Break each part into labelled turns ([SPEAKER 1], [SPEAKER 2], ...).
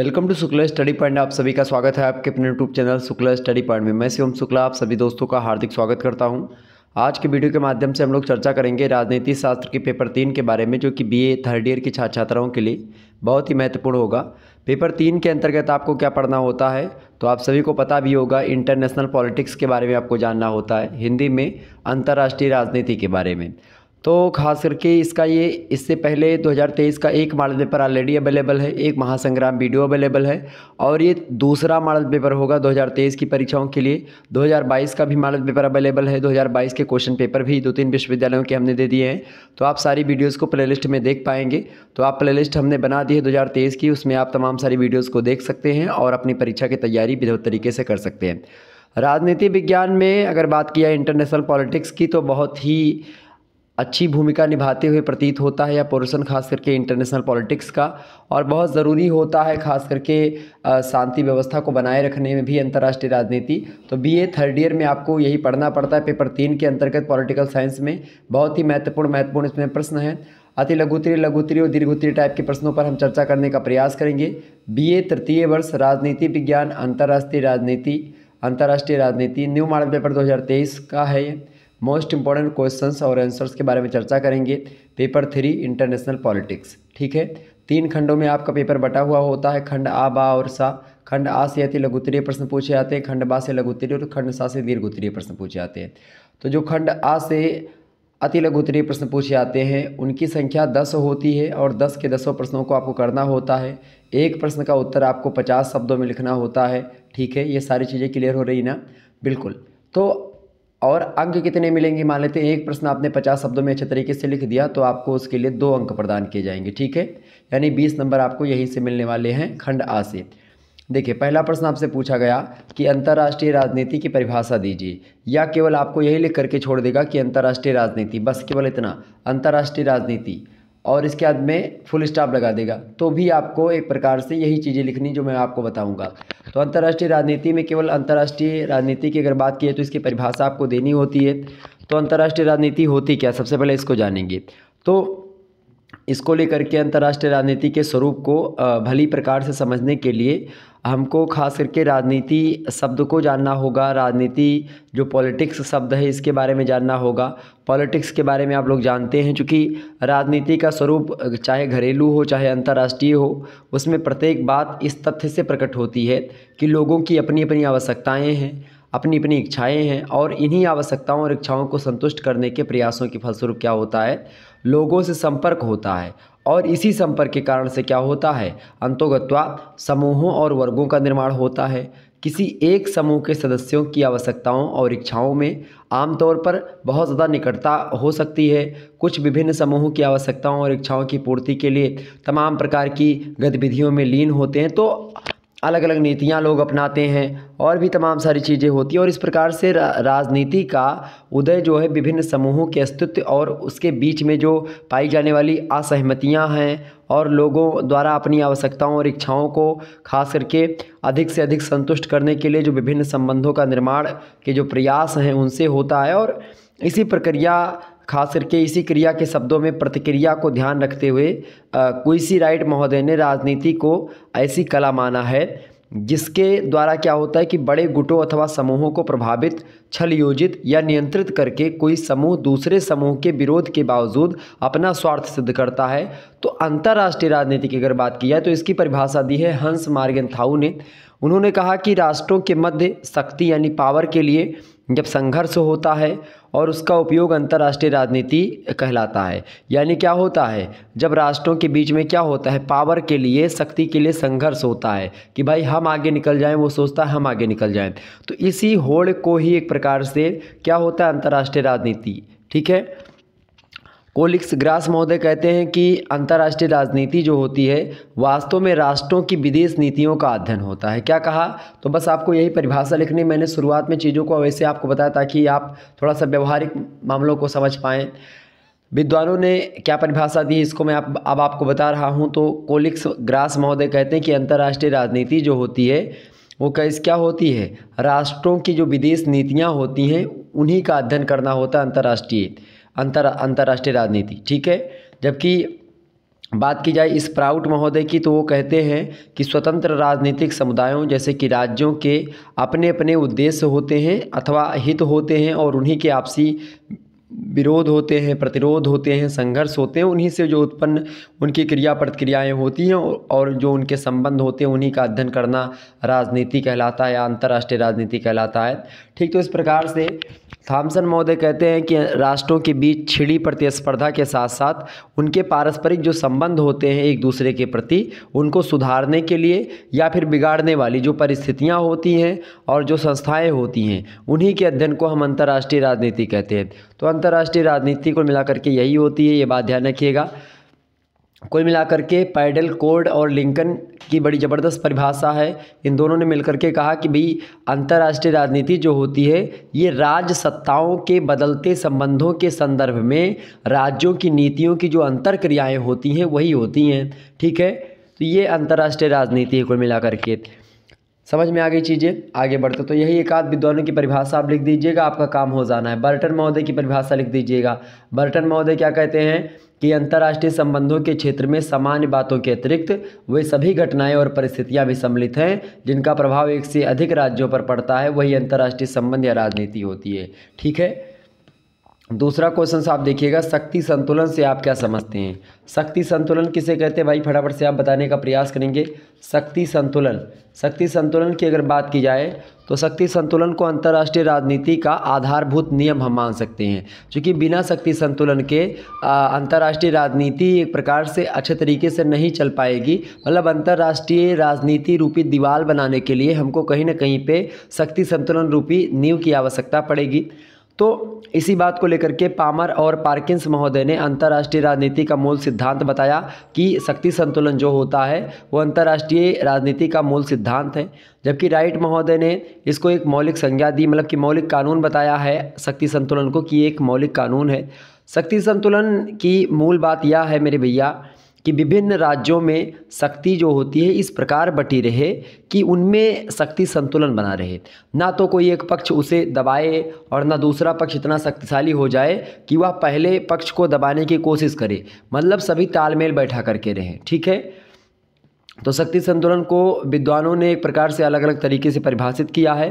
[SPEAKER 1] welcome to Shukla study point आप सभी का स्वागत है आपके अपने YouTube channel Shukla study point में मैं शिवम शुक्ला आप सभी दोस्तों का हार्दिक स्वागत करता हूं आज के वीडियो के माध्यम से हम लोग चर्चा करेंगे राजनीति शास्त्र के पेपर तीन के बारे में जो कि बीए थर्ड ईयर की छात्र छात्राओं के लिए बहुत ही महत्वपूर्ण होगा पेपर तीन के अंतर्गत आपको क्या पढ़ना होता है तो आप सभी को पता भी होगा इंटरनेशनल पॉलिटिक्स के बारे में आपको जानना होता है हिंदी में अंतर्राष्ट्रीय राजनीति के बारे में तो खास करके इसका ये इससे पहले 2023 का एक मॉडल पेपर ऑलरेडी अवेलेबल है एक महासंग्राम वीडियो अवेलेबल है और ये दूसरा मॉडल पेपर होगा 2023 की परीक्षाओं के लिए 2022 का भी मॉडल पेपर अवेलेबल है 2022 के क्वेश्चन पेपर भी दो तीन विश्वविद्यालयों के हमने दे दिए हैं तो आप सारी वीडियोज़ को प्ले में देख पाएंगे तो आप प्ले हमने बना दी है दो की उसमें आप तमाम सारी वीडियोज़ को देख सकते हैं और अपनी परीक्षा की तैयारी विधिवत तरीके से कर सकते हैं राजनीति विज्ञान में अगर बात किया इंटरनेशनल पॉलिटिक्स की तो बहुत ही अच्छी भूमिका निभाते हुए प्रतीत होता है या पोर्शन खास करके इंटरनेशनल पॉलिटिक्स का और बहुत ज़रूरी होता है खास करके शांति व्यवस्था को बनाए रखने में भी अंतर्राष्ट्रीय राजनीति तो बीए थर्ड ईयर में आपको यही पढ़ना पड़ता है पेपर तीन के अंतर्गत पॉलिटिकल साइंस में बहुत ही महत्वपूर्ण महत्वपूर्ण इसमें प्रश्न हैं अति लघुतरी लघुतरी और दीर्घोत्तरी टाइप के प्रश्नों पर हम चर्चा करने का प्रयास करेंगे बी तृतीय वर्ष राजनीति विज्ञान अंतर्राष्ट्रीय राजनीति अंतर्राष्ट्रीय राजनीति न्यू मॉडल पेपर दो का है मोस्ट इंपॉर्टेंट क्वेश्चंस और आंसर्स के बारे में चर्चा करेंगे पेपर थ्री इंटरनेशनल पॉलिटिक्स ठीक है तीन खंडों में आपका पेपर बटा हुआ होता है खंड आ बा और सा खंड आ से अति उत्तरीय प्रश्न पूछे जाते हैं खंड बा से लघुत्तरीय और खंड सा से दीर्घ उत्तरीय प्रश्न पूछे जाते हैं तो जो खंड आ से अति लघु उत्तरीय प्रश्न पूछे जाते हैं उनकी संख्या दस होती है और दस के दसों प्रश्नों को आपको करना होता है एक प्रश्न का उत्तर आपको पचास शब्दों में लिखना होता है ठीक है ये सारी चीज़ें क्लियर हो रही ना बिल्कुल तो और अंक कितने मिलेंगे मान लेते हैं एक प्रश्न आपने पचास शब्दों में अच्छे तरीके से लिख दिया तो आपको उसके लिए दो अंक प्रदान किए जाएंगे ठीक है यानी बीस नंबर आपको यहीं से मिलने वाले हैं खंड आ से देखिए पहला प्रश्न आपसे पूछा गया कि अंतर्राष्ट्रीय राजनीति की परिभाषा दीजिए या केवल आपको यही लिख करके छोड़ देगा कि अंतर्राष्ट्रीय राजनीति बस केवल इतना अंतर्राष्ट्रीय राजनीति और इसके बाद में फुल स्टॉप लगा देगा तो भी आपको एक प्रकार से यही चीज़ें लिखनी जो मैं आपको बताऊंगा तो अंतर्राष्ट्रीय राजनीति में केवल अंतर्राष्ट्रीय राजनीति की अगर बात की है तो इसकी परिभाषा आपको देनी होती है तो अंतर्राष्ट्रीय राजनीति होती क्या सबसे पहले इसको जानेंगे तो इसको लेकर के अंतर्राष्ट्रीय राजनीति के स्वरूप को भली प्रकार से समझने के लिए हमको ख़ास करके राजनीति शब्द को जानना होगा राजनीति जो पॉलिटिक्स शब्द है इसके बारे में जानना होगा पॉलिटिक्स के बारे में आप लोग जानते हैं चूँकि राजनीति का स्वरूप चाहे घरेलू हो चाहे अंतर्राष्ट्रीय हो उसमें प्रत्येक बात इस तथ्य से प्रकट होती है कि लोगों की अपनी अपनी आवश्यकताएँ हैं अपनी अपनी इच्छाएँ हैं और इन्हीं आवश्यकताओं और इच्छाओं को संतुष्ट करने के प्रयासों के फलस्वरूप क्या होता है लोगों से संपर्क होता है और इसी संपर्क के कारण से क्या होता है अंतोगत्वा समूहों और वर्गों का निर्माण होता है किसी एक समूह के सदस्यों की आवश्यकताओं और इच्छाओं में आमतौर पर बहुत ज़्यादा निकटता हो सकती है कुछ विभिन्न समूहों की आवश्यकताओं और इच्छाओं की पूर्ति के लिए तमाम प्रकार की गतिविधियों में लीन होते हैं तो अलग अलग नीतियाँ लोग अपनाते हैं और भी तमाम सारी चीज़ें होती हैं और इस प्रकार से राजनीति का उदय जो है विभिन्न समूहों के अस्तित्व और उसके बीच में जो पाई जाने वाली असहमतियाँ हैं और लोगों द्वारा अपनी आवश्यकताओं और इच्छाओं को खास करके अधिक से अधिक संतुष्ट करने के लिए जो विभिन्न संबंधों का निर्माण के जो प्रयास हैं उनसे होता है और इसी प्रक्रिया खास करके इसी क्रिया के शब्दों में प्रतिक्रिया को ध्यान रखते हुए कुइसी राइट महोदय ने राजनीति को ऐसी कला माना है जिसके द्वारा क्या होता है कि बड़े गुटों अथवा समूहों को प्रभावित छल योजित या नियंत्रित करके कोई समूह दूसरे समूह के विरोध के बावजूद अपना स्वार्थ सिद्ध करता है तो अंतर्राष्ट्रीय राजनीति की अगर बात की जाए तो इसकी परिभाषा दी है हंस मार्गन थाऊ ने उन्होंने कहा कि राष्ट्रों के मध्य शक्ति यानी पावर के लिए जब संघर्ष होता है और उसका उपयोग अंतर्राष्ट्रीय राजनीति कहलाता है यानी क्या होता है जब राष्ट्रों के बीच में क्या होता है पावर के लिए शक्ति के लिए संघर्ष होता है कि भाई हम आगे निकल जाएं वो सोचता है हम आगे निकल जाएं तो इसी होड़ को ही एक प्रकार से क्या होता है अंतर्राष्ट्रीय राजनीति ठीक है कोलिक्स ग्रास महोदय कहते हैं कि अंतर्राष्ट्रीय राजनीति जो होती है वास्तव में राष्ट्रों की विदेश नीतियों का अध्ययन होता है क्या कहा तो बस आपको यही परिभाषा लिखनी मैंने शुरुआत में चीज़ों को वैसे आपको बताया ताकि आप थोड़ा सा व्यवहारिक मामलों को समझ पाएँ विद्वानों ने क्या परिभाषा दी इसको मैं आप, अब आपको बता रहा हूँ तो कोलिक्स ग्रास महोदय कहते हैं कि अंतर्राष्ट्रीय राजनीति जो होती है वो कैस क्या होती है राष्ट्रों की जो विदेश नीतियाँ होती हैं उन्हीं का अध्ययन करना होता है अंतर्राष्ट्रीय अंतर अंतर्राष्ट्रीय राजनीति ठीक है जबकि बात की जाए इस प्राउट महोदय की तो वो कहते हैं कि स्वतंत्र राजनीतिक समुदायों जैसे कि राज्यों के अपने अपने उद्देश्य होते हैं अथवा हित होते हैं और उन्हीं के आपसी विरोध होते हैं प्रतिरोध होते हैं संघर्ष होते हैं उन्हीं से जो उत्पन्न उनकी क्रिया प्रतिक्रियाएं होती हैं और जो उनके संबंध होते हैं उन्हीं का अध्ययन करना राजनीति कहलाता है या अंतर्राष्ट्रीय राजनीति कहलाता है ठीक तो इस प्रकार से थॉमसन महोदय कहते हैं कि राष्ट्रों के बीच छिड़ी प्रतिस्पर्धा के साथ साथ उनके पारस्परिक जो संबंध होते हैं एक दूसरे के प्रति उनको सुधारने के लिए या फिर बिगाड़ने वाली जो परिस्थितियाँ होती हैं और जो संस्थाएँ होती हैं उन्हीं के अध्ययन को हम अंतर्राष्ट्रीय राजनीति कहते हैं तो अंतर्राष्ट्रीय राजनीति को मिला करके यही होती है ये बात ध्यान रखिएगा कुल मिलाकर के पैडल कोड और लिंकन की बड़ी ज़बरदस्त परिभाषा है इन दोनों ने मिलकर के कहा कि भाई अंतर्राष्ट्रीय राजनीति जो होती है ये राज्य सत्ताओं के बदलते संबंधों के संदर्भ में राज्यों की नीतियों की जो अंतर क्रियाएँ होती हैं वही होती हैं ठीक है तो ये अंतर्राष्ट्रीय राजनीति है कुल मिलाकर के समझ में आ गई चीज़ें आगे बढ़ते तो यही एक आध विद्वानों की परिभाषा आप लिख दीजिएगा आपका काम हो जाना है बर्टन महोदय की परिभाषा लिख दीजिएगा बर्टन महोदय क्या कहते हैं कि अंतर्राष्ट्रीय संबंधों के क्षेत्र में सामान्य बातों के अतिरिक्त वे सभी घटनाएं और परिस्थितियां भी सम्मिलित हैं जिनका प्रभाव एक से अधिक राज्यों पर पड़ता है वही अंतर्राष्ट्रीय संबंध या राजनीति होती है ठीक है दूसरा क्वेश्चन आप देखिएगा शक्ति संतुलन से आप क्या समझते हैं शक्ति संतुलन किसे कहते हैं भाई फटाफट से आप बताने का प्रयास करेंगे शक्ति संतुलन शक्ति संतुलन की अगर बात की जाए तो शक्ति संतुलन को अंतर्राष्ट्रीय राजनीति का आधारभूत नियम हम मान सकते हैं क्योंकि बिना शक्ति संतुलन के अंतर्राष्ट्रीय राजनीति एक प्रकार से अच्छे तरीके से नहीं चल पाएगी मतलब अंतर्राष्ट्रीय राजनीति रूपी दीवार बनाने के लिए हमको कहीं ना कहीं पे शक्ति संतुलन रूपी नींव की आवश्यकता पड़ेगी तो इसी बात को लेकर के पामर और पार्किंस महोदय ने अंतर्राष्ट्रीय राजनीति का मूल सिद्धांत बताया कि शक्ति संतुलन जो होता है वो अंतर्राष्ट्रीय राजनीति का मूल सिद्धांत है जबकि राइट महोदय ने इसको एक मौलिक संज्ञा दी मतलब कि मौलिक कानून बताया है शक्ति संतुलन को कि एक मौलिक कानून है शक्ति संतुलन की मूल बात यह है मेरे भैया कि विभिन्न राज्यों में शक्ति जो होती है इस प्रकार बटी रहे कि उनमें शक्ति संतुलन बना रहे ना तो कोई एक पक्ष उसे दबाए और ना दूसरा पक्ष इतना शक्तिशाली हो जाए कि वह पहले पक्ष को दबाने की कोशिश करे मतलब सभी तालमेल बैठा करके रहें ठीक है तो शक्ति संतुलन को विद्वानों ने एक प्रकार से अलग अलग तरीके से परिभाषित किया है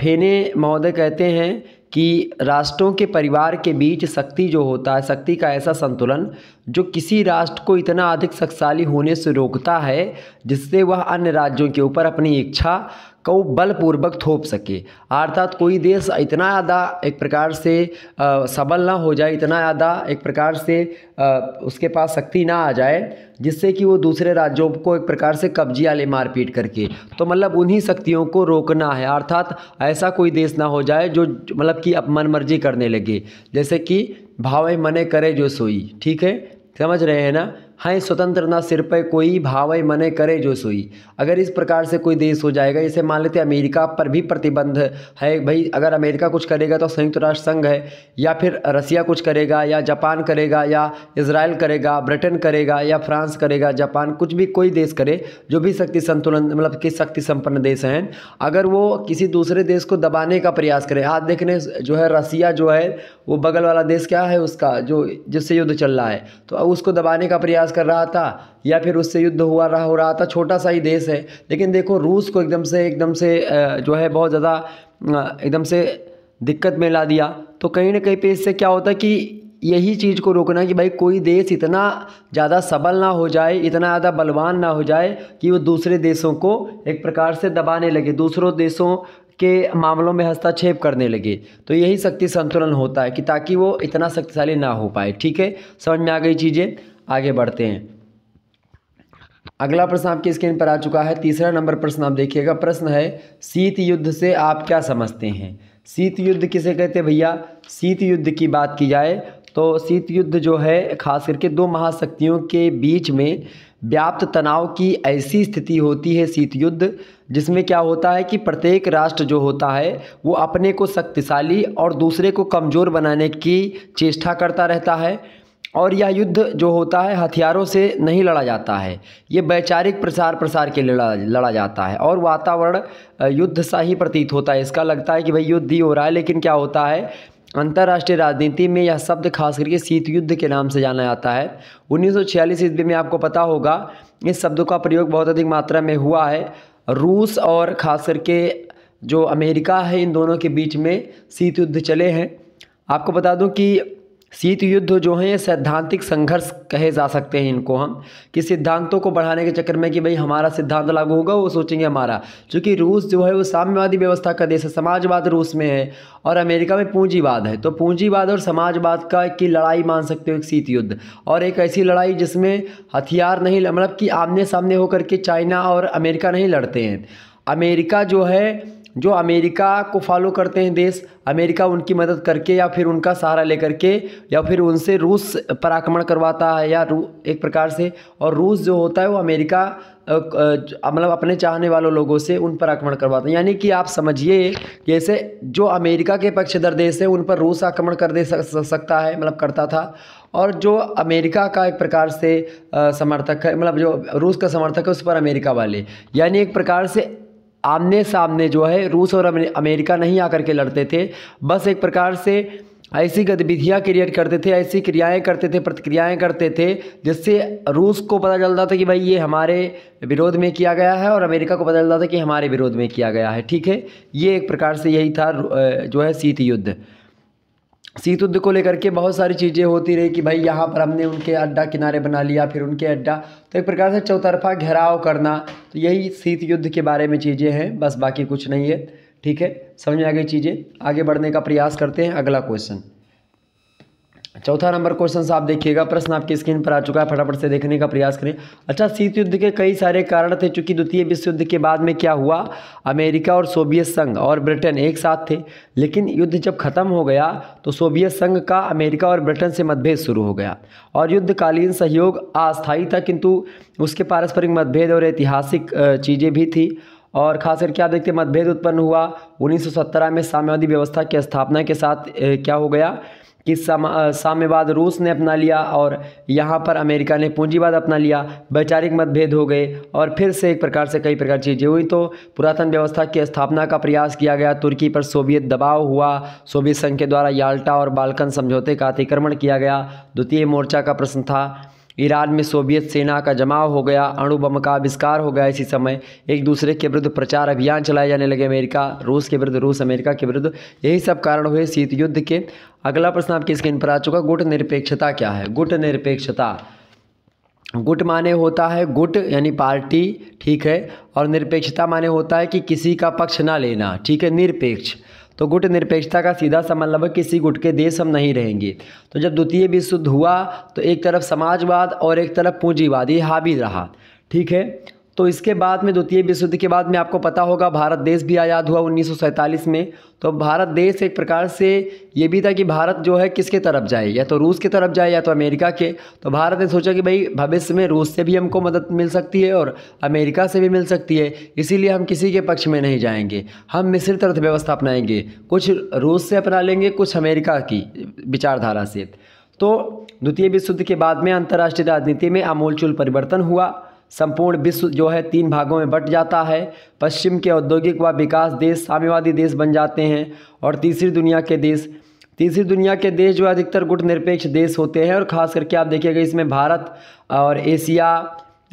[SPEAKER 1] फेने महोदय कहते हैं कि राष्ट्रों के परिवार के बीच शक्ति जो होता है शक्ति का ऐसा संतुलन जो किसी राष्ट्र को इतना अधिक शक्तिशाली होने से रोकता है जिससे वह अन्य राज्यों के ऊपर अपनी इच्छा को बलपूर्वक थोप सके अर्थात कोई देश इतना ज़्यादा एक प्रकार से सबल ना हो जाए इतना ज़्यादा एक प्रकार से आ, उसके पास शक्ति ना आ जाए जिससे कि वो दूसरे राज्यों को एक प्रकार से कब्जी वाले मारपीट करके तो मतलब उन्हीं शक्तियों को रोकना है अर्थात ऐसा कोई देश ना हो जाए जो मतलब कि अब मन मर्जी करने लगे जैसे कि भावे मने करे जो सोई ठीक है समझ रहे हैं ना हाँ स्वतंत्र ना सिर पर कोई भावे मने करे जो सोई अगर इस प्रकार से कोई देश हो जाएगा जैसे मान लेते अमेरिका पर भी प्रतिबंध है भाई अगर अमेरिका कुछ करेगा तो संयुक्त राष्ट्र संघ है या फिर रसिया कुछ करेगा या जापान करेगा या इसराइल करेगा ब्रिटेन करेगा या फ्रांस करेगा जापान कुछ भी कोई देश करे जो भी शक्ति संतुलन मतलब कि शक्ति संपन्न देश हैं अगर वो किसी दूसरे देश को दबाने का प्रयास करे आज हाँ, देखने जो है रसिया जो है वो बगल वाला देश क्या है उसका जो जिससे युद्ध चल रहा है तो अब उसको दबाने का प्रयास कर रहा था या फिर उससे युद्ध हुआ रहा हो रहा था छोटा सा ही देश है लेकिन देखो रूस को एकदम से एकदम से जो है बहुत ज़्यादा एकदम से दिक्कत में ला दिया तो कहीं ना कहीं पे इससे क्या होता है कि यही चीज़ को रोकना कि भाई कोई देश इतना ज़्यादा सबल ना हो जाए इतना ज़्यादा बलवान ना हो जाए कि वो दूसरे देशों को एक प्रकार से दबाने लगे दूसरों देशों के मामलों में हस्तक्षेप करने लगे तो यही शक्ति संतुलन होता है कि ताकि वो इतना शक्तिशाली ना हो पाए ठीक है समझ में आ गई चीज़ें आगे बढ़ते हैं अगला प्रश्न आपकी स्क्रीन पर आ चुका है तीसरा नंबर प्रश्न आप देखिएगा प्रश्न है शीत युद्ध से आप क्या समझते हैं शीत युद्ध किसे कहते हैं भैया शीत युद्ध की बात की जाए तो शीत युद्ध जो है खास करके दो महाशक्तियों के बीच में व्याप्त तनाव की ऐसी स्थिति होती है शीत युद्ध जिसमें क्या होता है कि प्रत्येक राष्ट्र जो होता है वो अपने को शक्तिशाली और दूसरे को कमज़ोर बनाने की चेष्टा करता रहता है और यह युद्ध जो होता है हथियारों से नहीं लड़ा जाता है ये वैचारिक प्रसार प्रसार के लिए लड़ा जाता है और वातावरण युद्ध सा ही प्रतीत होता है इसका लगता है कि भाई युद्ध ही हो रहा है लेकिन क्या होता है अंतर्राष्ट्रीय राजनीति में यह शब्द खास करके शीत युद्ध के नाम से जाना जाता है 1946 ईस्वी में आपको पता होगा इस शब्द का प्रयोग बहुत अधिक मात्रा में हुआ है रूस और ख़ास करके जो अमेरिका है इन दोनों के बीच में शीत युद्ध चले हैं आपको बता दूं कि शीत युद्ध जो हैं ये सैद्धांतिक संघर्ष कहे जा सकते हैं इनको हम कि सिद्धांतों को बढ़ाने के चक्कर में कि भाई हमारा सिद्धांत लागू होगा वो सोचेंगे हमारा क्योंकि रूस जो है वो साम्यवादी व्यवस्था का देश है समाजवाद रूस में है और अमेरिका में पूंजीवाद है तो पूंजीवाद और समाजवाद का की लड़ाई मान सकते हो एक शीत युद्ध और एक ऐसी लड़ाई जिसमें हथियार नहीं मतलब कि आमने सामने होकर के चाइना और अमेरिका नहीं लड़ते हैं अमेरिका जो है जो अमेरिका को फॉलो करते हैं देश अमेरिका उनकी मदद करके या फिर उनका सहारा लेकर के या फिर उनसे रूस पर आक्रमण करवाता है या रू एक प्रकार से और रूस जो होता है वो अमेरिका मतलब अपने चाहने वालों लोगों से उन पर आक्रमण करवाता है यानी कि आप समझिए जैसे जो अमेरिका के पक्षधर देश है उन पर रूस आक्रमण कर दे सकता है मतलब करता था और जो अमेरिका का एक प्रकार से समर्थक है मतलब जो रूस का समर्थक है उस पर अमेरिका वाले यानी एक प्रकार से आमने सामने जो है रूस और अमेरिका नहीं आकर के लड़ते थे बस एक प्रकार से ऐसी गतिविधियां क्रिएट करते थे ऐसी क्रियाएं करते थे प्रतिक्रियाएं करते थे जिससे रूस को पता चलता था कि भाई ये हमारे विरोध में किया गया है और अमेरिका को पता चलता था कि हमारे विरोध में किया गया है ठीक है ये एक प्रकार से यही था जो है शीत युद्ध शीतयुद्ध को लेकर के बहुत सारी चीज़ें होती रही कि भाई यहाँ पर हमने उनके अड्डा किनारे बना लिया फिर उनके अड्डा तो एक प्रकार से चौतरफा घेराव करना तो यही शीत युद्ध के बारे में चीज़ें हैं बस बाकी कुछ नहीं है ठीक है समझ में आ गई चीज़ें आगे बढ़ने का प्रयास करते हैं अगला क्वेश्चन चौथा नंबर क्वेश्चन आप देखिएगा प्रश्न आपकी स्क्रीन पर आ चुका है फटाफट से देखने का प्रयास करें अच्छा शीत युद्ध के कई सारे कारण थे चूंकि द्वितीय विश्व युद्ध के बाद में क्या हुआ अमेरिका और सोवियत संघ और ब्रिटेन एक साथ थे लेकिन युद्ध जब खत्म हो गया तो सोवियत संघ का अमेरिका और ब्रिटेन से मतभेद शुरू हो गया और युद्धकालीन सहयोग अस्थायी था किंतु उसके पारस्परिक मतभेद और ऐतिहासिक चीज़ें भी थी और खासकर क्या देखते मतभेद उत्पन्न हुआ उन्नीस में साम्यवादी व्यवस्था की स्थापना के साथ क्या हो गया कि साम्यवाद रूस ने अपना लिया और यहाँ पर अमेरिका ने पूंजीवाद अपना लिया वैचारिक मतभेद हो गए और फिर से एक प्रकार से कई प्रकार चीज़ें हुई तो पुरातन व्यवस्था की स्थापना का प्रयास किया गया तुर्की पर सोवियत दबाव हुआ सोवियत संघ के द्वारा याल्टा और बालकन समझौते का अतिक्रमण किया गया द्वितीय मोर्चा का प्रश्न था ईरान में सोवियत सेना का जमाव हो गया अणु बम का आविष्कार हो गया इसी समय एक दूसरे के विरुद्ध प्रचार अभियान चलाए जाने लगे अमेरिका रूस के विरुद्ध रूस अमेरिका के विरुद्ध यही सब कारण हुए शीत युद्ध के अगला प्रश्न आपके स्क्रीन पर आ चुका गुट निरपेक्षता क्या है गुट निरपेक्षता गुट माने होता है गुट यानी पार्टी ठीक है और निरपेक्षता माने होता है कि किसी का पक्ष ना लेना ठीक है निरपेक्ष तो गुट निरपेक्षता का सीधा सा मतलब किसी गुट के देश हम नहीं रहेंगे तो जब द्वितीय विश्व युद्ध हुआ तो एक तरफ समाजवाद और एक तरफ पूंजीवाद ये हावी रहा ठीक है तो इसके बाद में द्वितीय विश्व युद्ध के बाद में आपको पता होगा भारत देश भी आज़ाद हुआ उन्नीस में तो भारत देश एक प्रकार से ये भी था कि भारत जो है किसके तरफ जाए या तो रूस की तरफ जाए या तो अमेरिका के तो भारत ने सोचा कि भाई भविष्य में रूस से भी हमको मदद मिल सकती है और अमेरिका से भी मिल सकती है इसीलिए हम किसी के पक्ष में नहीं जाएंगे हम मिश्रित अर्थव्यवस्था अपनाएंगे कुछ रूस से अपना लेंगे कुछ अमेरिका की विचारधारा से तो द्वितीय विश्व युद्ध के बाद में अंतर्राष्ट्रीय राजनीति में आमूलचूल परिवर्तन हुआ संपूर्ण विश्व जो है तीन भागों में बट जाता है पश्चिम के औद्योगिक व विकास देश साम्यवादी देश बन जाते हैं और तीसरी दुनिया के देश तीसरी दुनिया के देश जो अधिकतर गुट निरपेक्ष देश होते हैं और ख़ास करके आप देखिएगा इसमें भारत और एशिया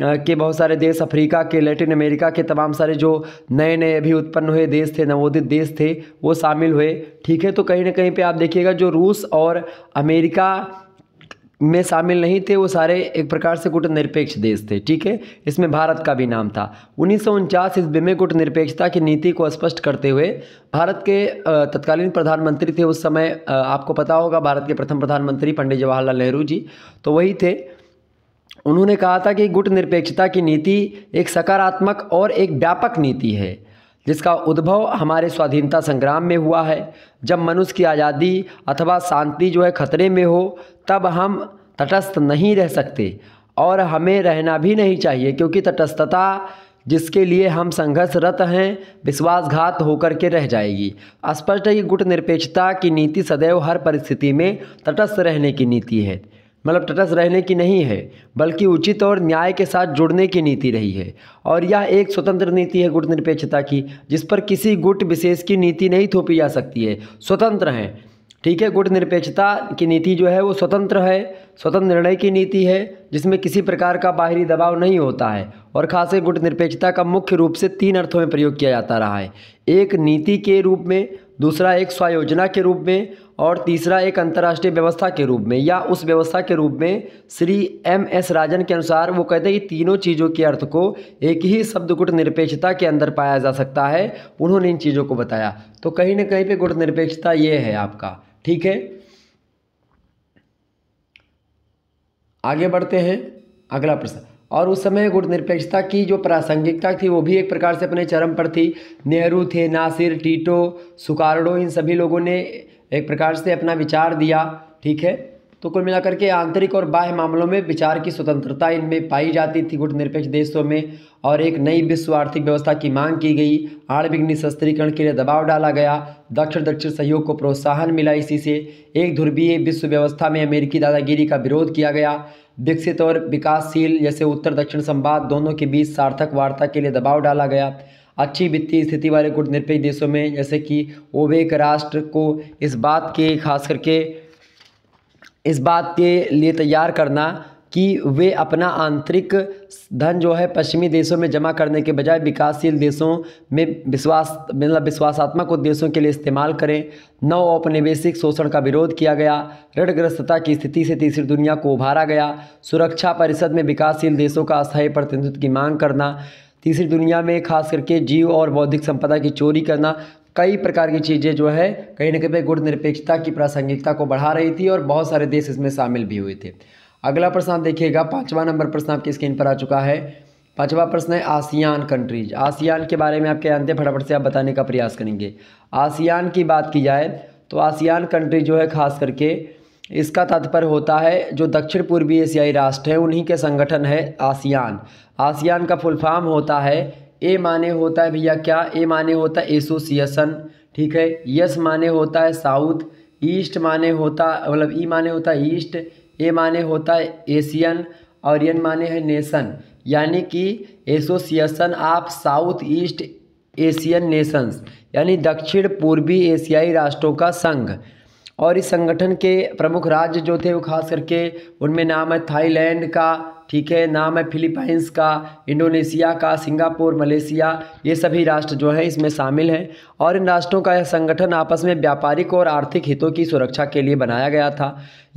[SPEAKER 1] के बहुत सारे देश अफ्रीका के लैटिन अमेरिका के तमाम सारे जो नए नए अभी उत्पन्न हुए देश थे नवोदित देश थे वो शामिल हुए ठीक है तो कहीं ना कहीं पे आप देखिएगा जो रूस और अमेरिका में शामिल नहीं थे वो सारे एक प्रकार से निरपेक्ष देश थे ठीक है इसमें भारत का भी नाम था उन्नीस सौ उनचास ईस्वी में निरपेक्षता की नीति को स्पष्ट करते हुए भारत के तत्कालीन प्रधानमंत्री थे उस समय आपको पता होगा भारत के प्रथम प्रधानमंत्री पंडित जवाहरलाल नेहरू जी तो वही थे उन्होंने कहा था कि गुट निरपेक्षता की नीति एक सकारात्मक और एक व्यापक नीति है जिसका उद्भव हमारे स्वाधीनता संग्राम में हुआ है जब मनुष्य की आज़ादी अथवा शांति जो है खतरे में हो तब हम तटस्थ नहीं रह सकते और हमें रहना भी नहीं चाहिए क्योंकि तटस्थता जिसके लिए हम संघर्षरत हैं विश्वासघात होकर के रह जाएगी स्पष्ट है कि गुट निरपेक्षता की नीति सदैव हर परिस्थिति में तटस्थ रहने की नीति है मतलब तटस्थ रहने की नहीं है बल्कि उचित और न्याय के साथ जुड़ने की नीति रही है और यह एक स्वतंत्र नीति है गुट निरपेक्षता की जिस पर किसी गुट विशेष की नीति नहीं थोपी जा सकती है स्वतंत्र हैं ठीक है गुट निरपेक्षता की नीति जो है वो स्वतंत्र है स्वतंत्र निर्णय की नीति है जिसमें किसी प्रकार का बाहरी दबाव नहीं होता है और खास गुट निरपेक्षता का मुख्य रूप से तीन अर्थों में प्रयोग किया जाता रहा है एक नीति के रूप में दूसरा एक स्वायोजना के रूप में और तीसरा एक अंतर्राष्ट्रीय व्यवस्था के रूप में या उस व्यवस्था के रूप में श्री एम एस राजन के अनुसार वो कहते हैं कि तीनों चीज़ों के अर्थ को एक ही शब्दगुट निरपेक्षता के अंदर पाया जा सकता है उन्होंने इन चीज़ों को बताया तो कहीं ना कहीं पे गुट निरपेक्षता ये है आपका ठीक है आगे बढ़ते हैं अगला प्रश्न और उस समय गुट निरपेक्षता की जो प्रासंगिकता थी वो भी एक प्रकार से अपने चरम पर थी नेहरू थे नासिर टीटो सुकारडो इन सभी लोगों ने एक प्रकार से अपना विचार दिया ठीक है तो कुल मिलाकर के आंतरिक और बाह्य मामलों में विचार की स्वतंत्रता इनमें पाई जाती थी गुट निरपेक्ष देशों में और एक नई विश्व आर्थिक व्यवस्था की मांग की गई आणविक निशस्त्रीकरण के लिए दबाव डाला गया दक्षिण दक्षिण सहयोग को प्रोत्साहन मिला इसी से एक ध्रुवीय विश्व व्यवस्था में अमेरिकी दादागिरी का विरोध किया गया विकसित और विकासशील जैसे उत्तर दक्षिण संवाद दोनों के बीच सार्थक वार्ता के लिए दबाव डाला गया अच्छी वित्तीय स्थिति वाले कूटनिरपेक्ष देशों में जैसे कि ओबेक राष्ट्र को इस बात के खास करके इस बात के लिए तैयार करना कि वे अपना आंतरिक धन जो है पश्चिमी देशों में जमा करने के बजाय विकासशील देशों में विश्वास मतलब विश्वासात्मक उद्देश्यों के लिए इस्तेमाल करें नव औपनिवेशिक शोषण का विरोध किया गया ऋणग्रस्तता की स्थिति से तीसरी दुनिया को उभारा गया सुरक्षा परिषद में विकासशील देशों का अस्थायी प्रतिनिधित्व की मांग करना तीसरी दुनिया में खास करके जीव और बौद्धिक संपदा की चोरी करना कई प्रकार की चीज़ें जो है कहीं ना कहीं गुण निरपेक्षता की प्रासंगिकता को बढ़ा रही थी और बहुत सारे देश इसमें शामिल भी हुए थे अगला प्रश्न आप देखिएगा पाँचवा नंबर प्रश्न आपकी स्क्रीन पर आ चुका है पाँचवा प्रश्न है आसियान कंट्रीज आसियान के बारे में आप क्या जानते फटाफट से आप बताने का प्रयास करेंगे आसियान की बात की जाए तो आसियान कंट्री जो है खास करके इसका तात्पर्य होता है जो दक्षिण पूर्वी एशियाई राष्ट्र है उन्हीं के संगठन है आसियान आसियान का फुल फॉर्म होता है ए माने होता है भैया क्या ए माने होता है एसोसिएशन ठीक है यस माने होता है साउथ ईस्ट माने होता मतलब ई माने होता है ईस्ट ए माने होता है एशियन और एन माने है नेशन यानी कि association of south east Asian nations यानी दक्षिण पूर्वी एशियाई राष्ट्रों का संघ और इस संगठन के प्रमुख राज्य जो थे वो खास करके उनमें नाम है थाईलैंड का ठीक है नाम है फिलीपाइंस का इंडोनेशिया का सिंगापुर मलेशिया ये सभी राष्ट्र जो हैं इसमें शामिल हैं और इन राष्ट्रों का यह संगठन आपस में व्यापारिक और आर्थिक हितों की सुरक्षा के लिए बनाया गया था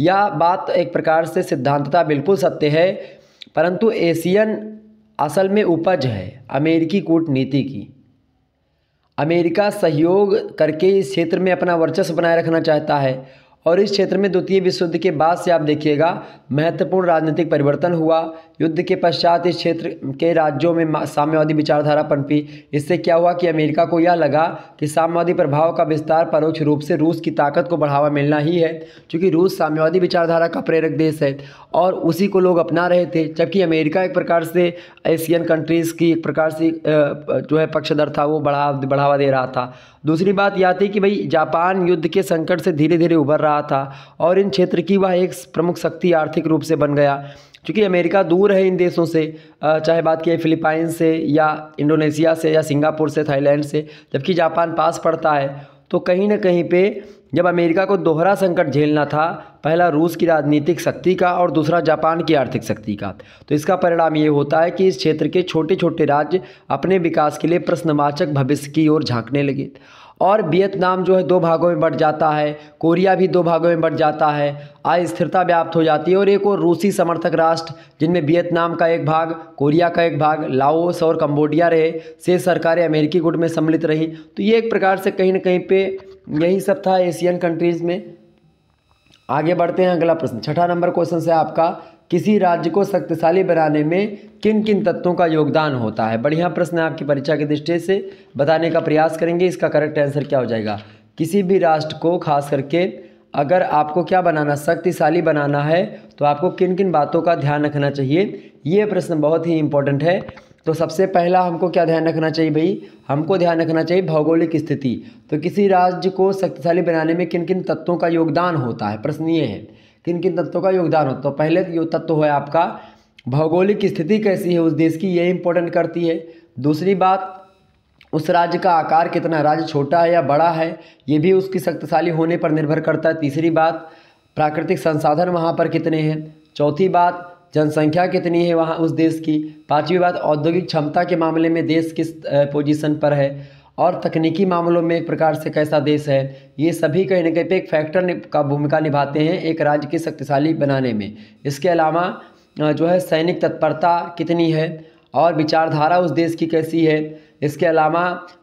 [SPEAKER 1] यह बात एक प्रकार से सिद्धांतता बिल्कुल सत्य है परंतु एशियन असल में उपज है अमेरिकी कूटनीति की अमेरिका सहयोग करके इस क्षेत्र में अपना वर्चस्व बनाए रखना चाहता है और इस क्षेत्र में द्वितीय विश्व युद्ध के बाद से आप देखिएगा महत्वपूर्ण राजनीतिक परिवर्तन हुआ युद्ध के पश्चात इस क्षेत्र के राज्यों में साम्यवादी विचारधारा पनपी इससे क्या हुआ कि अमेरिका को यह लगा कि साम्यवादी प्रभाव का विस्तार परोक्ष रूप से रूस की ताकत को बढ़ावा मिलना ही है क्योंकि रूस साम्यवादी विचारधारा का प्रेरक देश है और उसी को लोग अपना रहे थे जबकि अमेरिका एक प्रकार से एशियन कंट्रीज़ की एक प्रकार से जो है पक्षधर था वो बढ़ा बढ़ावा दे रहा था दूसरी बात यह थी कि भाई जापान युद्ध के संकट से धीरे धीरे उभर रहा था और इन क्षेत्र की वह एक प्रमुख शक्ति आर्थिक रूप से बन गया चूँकि अमेरिका दूर है इन देशों से चाहे बात की फ़िलिपाइन से या इंडोनेशिया से या सिंगापुर से थाईलैंड से जबकि जापान पास पड़ता है तो कहीं ना कहीं पे जब अमेरिका को दोहरा संकट झेलना था पहला रूस की राजनीतिक शक्ति का और दूसरा जापान की आर्थिक शक्ति का तो इसका परिणाम ये होता है कि इस क्षेत्र के छोटे छोटे राज्य अपने विकास के लिए प्रश्नवाचक भविष्य की ओर झांकने लगे और वियतनाम जो है दो भागों में बढ़ जाता है कोरिया भी दो भागों में बढ़ जाता है अस्थिरता व्याप्त हो जाती है और एक और रूसी समर्थक राष्ट्र जिनमें वियतनाम का एक भाग कोरिया का एक भाग लाओस और कम्बोडिया रहे से सरकारें अमेरिकी गुट में सम्मिलित रहीं तो ये एक प्रकार से कहीं ना कहीं पर यही सब था एशियन कंट्रीज़ में आगे बढ़ते हैं अगला प्रश्न छठा नंबर क्वेश्चन से आपका किसी राज्य को शक्तिशाली बनाने में किन किन तत्वों का योगदान होता है बढ़िया प्रश्न है आपकी परीक्षा के दृष्टि से बताने का प्रयास करेंगे इसका करेक्ट आंसर क्या हो जाएगा किसी भी राष्ट्र को खास करके अगर आपको क्या बनाना शक्तिशाली बनाना है तो आपको किन किन बातों का ध्यान रखना चाहिए ये प्रश्न बहुत ही इंपॉर्टेंट है तो सबसे पहला हमको क्या ध्यान रखना चाहिए भाई हमको ध्यान रखना चाहिए भौगोलिक स्थिति तो किसी राज्य को शक्तिशाली बनाने में किन किन तत्वों का योगदान होता है प्रश्न ये है किन किन तत्वों का योगदान होता तो पहले तो यो तत्व है आपका भौगोलिक स्थिति कैसी है उस देश की ये इम्पोर्टेंट करती है दूसरी बात उस राज्य का आकार कितना राज्य छोटा है या बड़ा है ये भी उसकी शक्तिशाली होने पर निर्भर करता है तीसरी बात प्राकृतिक संसाधन वहाँ पर कितने हैं चौथी बात जनसंख्या कितनी है वहाँ उस देश की पांचवी बात औद्योगिक क्षमता के मामले में देश किस पोजीशन पर है और तकनीकी मामलों में एक प्रकार से कैसा देश है ये सभी कहीं ना कहीं पर एक फैक्टर का भूमिका निभाते हैं एक राज्य के शक्तिशाली बनाने में इसके अलावा जो है सैनिक तत्परता कितनी है और विचारधारा उस देश की कैसी है इसके अलावा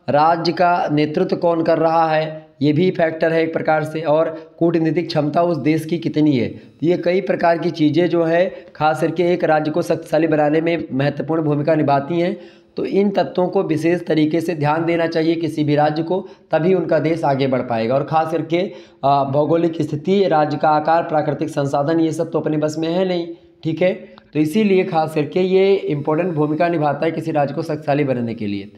[SPEAKER 1] राज्य का नेतृत्व कौन कर रहा है ये भी फैक्टर है एक प्रकार से और कूटनीतिक क्षमता उस देश की कितनी है ये कई प्रकार की चीज़ें जो है खास करके एक राज्य को शक्तिशाली बनाने में महत्वपूर्ण भूमिका निभाती हैं तो इन तत्वों को विशेष तरीके से ध्यान देना चाहिए किसी भी राज्य को तभी उनका देश आगे बढ़ पाएगा और ख़ास करके भौगोलिक स्थिति राज्य का आकार प्राकृतिक संसाधन ये सब तो अपने बस में है नहीं ठीक है तो इसीलिए खास करके ये इम्पोर्टेंट भूमिका निभाता है किसी राज्य को शक्तिशाली बनाने के लिए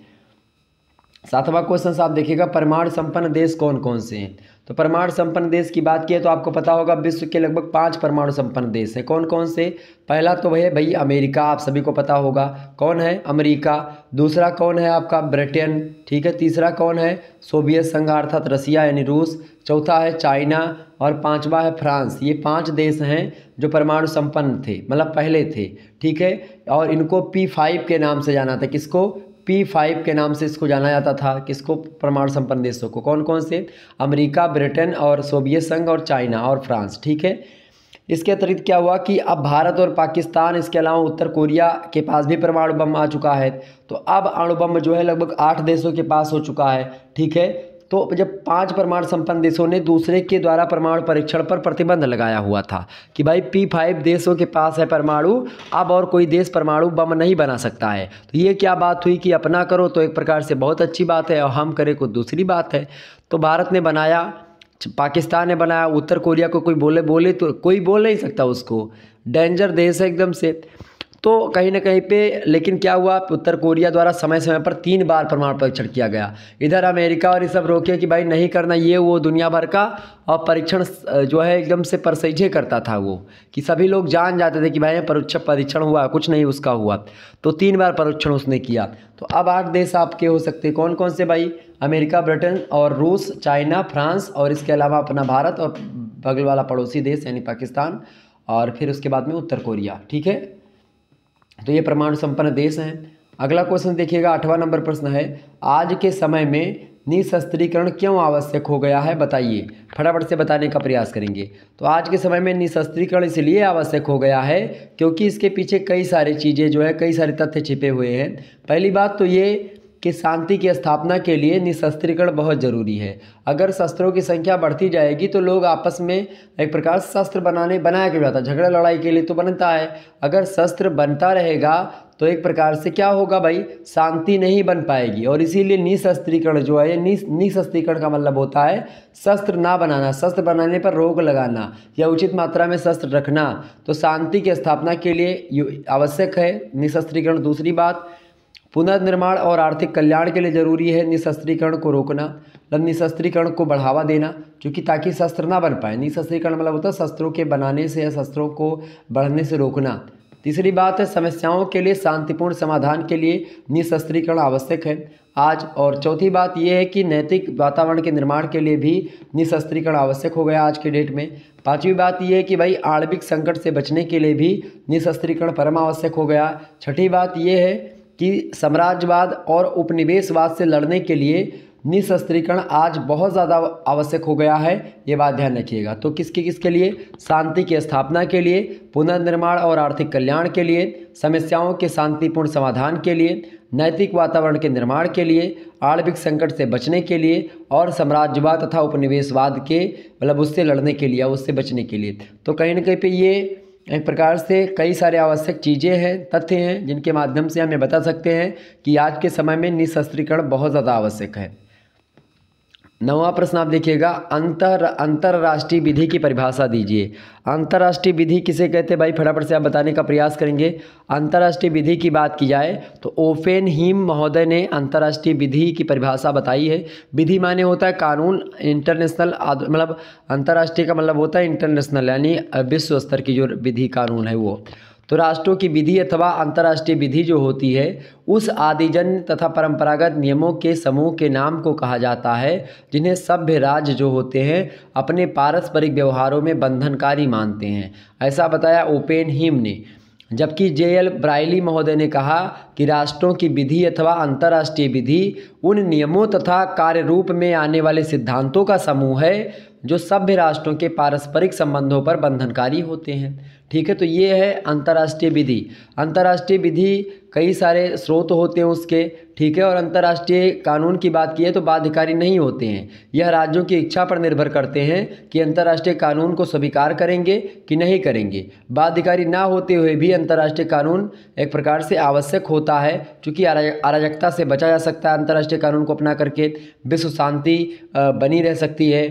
[SPEAKER 1] सातवां क्वेश्चन आप देखिएगा परमाणु संपन्न देश कौन कौन से हैं तो परमाणु संपन्न देश की बात की है तो आपको पता होगा विश्व के लगभग पांच परमाणु संपन्न देश हैं कौन कौन से पहला तो भैया भाई अमेरिका आप सभी को पता होगा कौन है अमेरिका दूसरा कौन है आपका ब्रिटेन ठीक है तीसरा कौन है सोवियत संघ अर्थात रसिया यानी रूस चौथा है चाइना और पाँचवा है फ्रांस ये पाँच देश हैं जो परमाणु संपन्न थे मतलब पहले थे ठीक है और इनको पी फाइव के नाम से जाना था किसको पी फाइव के नाम से इसको जाना जाता था किसको परमाणु संपन्न देशों को कौन कौन से अमेरिका ब्रिटेन और सोवियत संघ और चाइना और फ्रांस ठीक है इसके अतिरिक्त क्या हुआ कि अब भारत और पाकिस्तान इसके अलावा उत्तर कोरिया के पास भी परमाणु बम आ चुका है तो अब अणुबम जो है लगभग आठ देशों के पास हो चुका है ठीक है तो जब पांच प्रमाण संपन्न देशों ने दूसरे के द्वारा परमाणु परीक्षण पर प्रतिबंध लगाया हुआ था कि भाई पी फाइव देशों के पास है परमाणु अब और कोई देश परमाणु बम नहीं बना सकता है तो ये क्या बात हुई कि अपना करो तो एक प्रकार से बहुत अच्छी बात है और हम करें को दूसरी बात है तो भारत ने बनाया पाकिस्तान ने बनाया उत्तर कोरिया को कोई बोले बोले तो कोई बोल नहीं सकता उसको डेंजर देश है एकदम से तो कहीं ना कहीं पे लेकिन क्या हुआ उत्तर कोरिया द्वारा समय समय पर तीन बार परमाणु परीक्षण किया गया इधर अमेरिका और ये सब रोके कि भाई नहीं करना ये वो दुनिया भर का और परीक्षण जो है एकदम से परसैझे करता था वो कि सभी लोग जान जाते थे कि भाई परोक्ष परीक्षण हुआ कुछ नहीं उसका हुआ तो तीन बार परीक्षण उसने किया तो अब आठ देश आपके हो सकते कौन कौन से भाई अमेरिका ब्रिटेन और रूस चाइना फ्रांस और इसके अलावा अपना भारत और बगल वाला पड़ोसी देश यानी पाकिस्तान और फिर उसके बाद में उत्तर कोरिया ठीक है तो ये परमाणु संपन्न देश हैं अगला क्वेश्चन देखिएगा आठवां नंबर प्रश्न है आज के समय में निशस्त्रीकरण क्यों आवश्यक हो गया है बताइए फटाफट से बताने का प्रयास करेंगे तो आज के समय में निशस्त्रीकरण इसलिए आवश्यक हो गया है क्योंकि इसके पीछे कई सारे चीज़ें जो है कई सारे तथ्य छिपे हुए हैं पहली बात तो ये कि शांति की स्थापना के लिए निशस्त्रीकरण बहुत ज़रूरी है अगर शस्त्रों की संख्या बढ़ती जाएगी तो लोग आपस में एक प्रकार से शस्त्र बनाने बनाया क्यों जाता है झगड़ा लड़ाई के लिए तो बनता है अगर शस्त्र बनता रहेगा तो एक प्रकार से क्या होगा भाई शांति नहीं बन पाएगी और इसीलिए निशस्त्रीकरण जो है निशस्त्रीकरण का मतलब होता है शस्त्र ना बनाना शस्त्र बनाने पर रोक लगाना या उचित मात्रा में शस्त्र रखना तो शांति की स्थापना के लिए आवश्यक है निशस्त्रीकरण दूसरी बात पुनर्निर्माण और आर्थिक कल्याण के लिए जरूरी है निशस्त्रीकरण को रोकना मतलब निशस्त्रीकरण को बढ़ावा देना क्योंकि ताकि शस्त्र ना बन पाए निशस्त्रीकरण मतलब होता है शस्त्रों के बनाने से या शस्त्रों को बढ़ने से रोकना तीसरी बात है समस्याओं के लिए शांतिपूर्ण समाधान के लिए निशस्त्रीकरण आवश्यक है आज और चौथी बात यह है कि नैतिक वातावरण के निर्माण के लिए भी निशस्त्रीकरण आवश्यक हो गया आज के डेट में पांचवी बात यह है कि भाई आणविक संकट से बचने के लिए भी निशस्त्रीकरण परम आवश्यक हो गया छठी बात यह है कि साम्राज्यवाद और उपनिवेशवाद से लड़ने के लिए निशस्त्रीकरण आज बहुत ज़्यादा आवश्यक हो गया है ये बात ध्यान रखिएगा तो किसके किसके लिए शांति की स्थापना के लिए पुनर्निर्माण और आर्थिक कल्याण के लिए समस्याओं के शांतिपूर्ण समाधान के लिए नैतिक वातावरण के निर्माण के लिए आणविक संकट से बचने के लिए और साम्राज्यवाद तथा उपनिवेशवाद के मतलब उससे लड़ने के लिए उससे बचने के लिए तो कहीं ना कहीं पर ये एक प्रकार से कई सारे आवश्यक चीज़ें हैं तथ्य हैं जिनके माध्यम से हम ये बता सकते हैं कि आज के समय में निःशस्त्रीकरण बहुत ज़्यादा आवश्यक है नवा प्रश्न आप देखिएगा अंतर अंतर्राष्ट्रीय विधि की परिभाषा दीजिए अंतर्राष्ट्रीय विधि किसे कहते हैं भाई फटाफट से आप बताने का प्रयास करेंगे अंतर्राष्ट्रीय विधि की बात की जाए तो ओपेन हीम महोदय ने अंतर्राष्ट्रीय विधि की परिभाषा बताई है विधि माने होता है कानून इंटरनेशनल मतलब अंतर्राष्ट्रीय का मतलब होता है इंटरनेशनल यानी विश्व स्तर की जो विधि कानून है वो तो राष्ट्रों की विधि अथवा अंतर्राष्ट्रीय विधि जो होती है उस आदिजन तथा परंपरागत नियमों के समूह के नाम को कहा जाता है जिन्हें सभ्य राज्य जो होते हैं अपने पारस्परिक व्यवहारों में बंधनकारी मानते हैं ऐसा बताया ओपेन हिम ने जबकि जे एल ब्रायली महोदय ने कहा कि राष्ट्रों की विधि अथवा अंतर्राष्ट्रीय विधि उन नियमों तथा कार्य रूप में आने वाले सिद्धांतों का समूह है जो सभ्य राष्ट्रों के पारस्परिक संबंधों पर बंधनकारी होते हैं ठीक है तो ये है अंतर्राष्ट्रीय विधि अंतर्राष्ट्रीय विधि कई सारे स्रोत होते हैं उसके ठीक है और अंतर्राष्ट्रीय कानून की बात की है तो बाध्यकारी नहीं होते हैं यह राज्यों की इच्छा पर निर्भर करते हैं कि अंतर्राष्ट्रीय कानून को स्वीकार करेंगे कि नहीं करेंगे बाध्यकारी ना होते हुए भी अंतर्राष्ट्रीय कानून एक प्रकार से आवश्यक होता है क्योंकि अराजकता से बचा जा सकता है अंतर्राष्ट्रीय कानून को अपना करके विश्व शांति बनी रह सकती है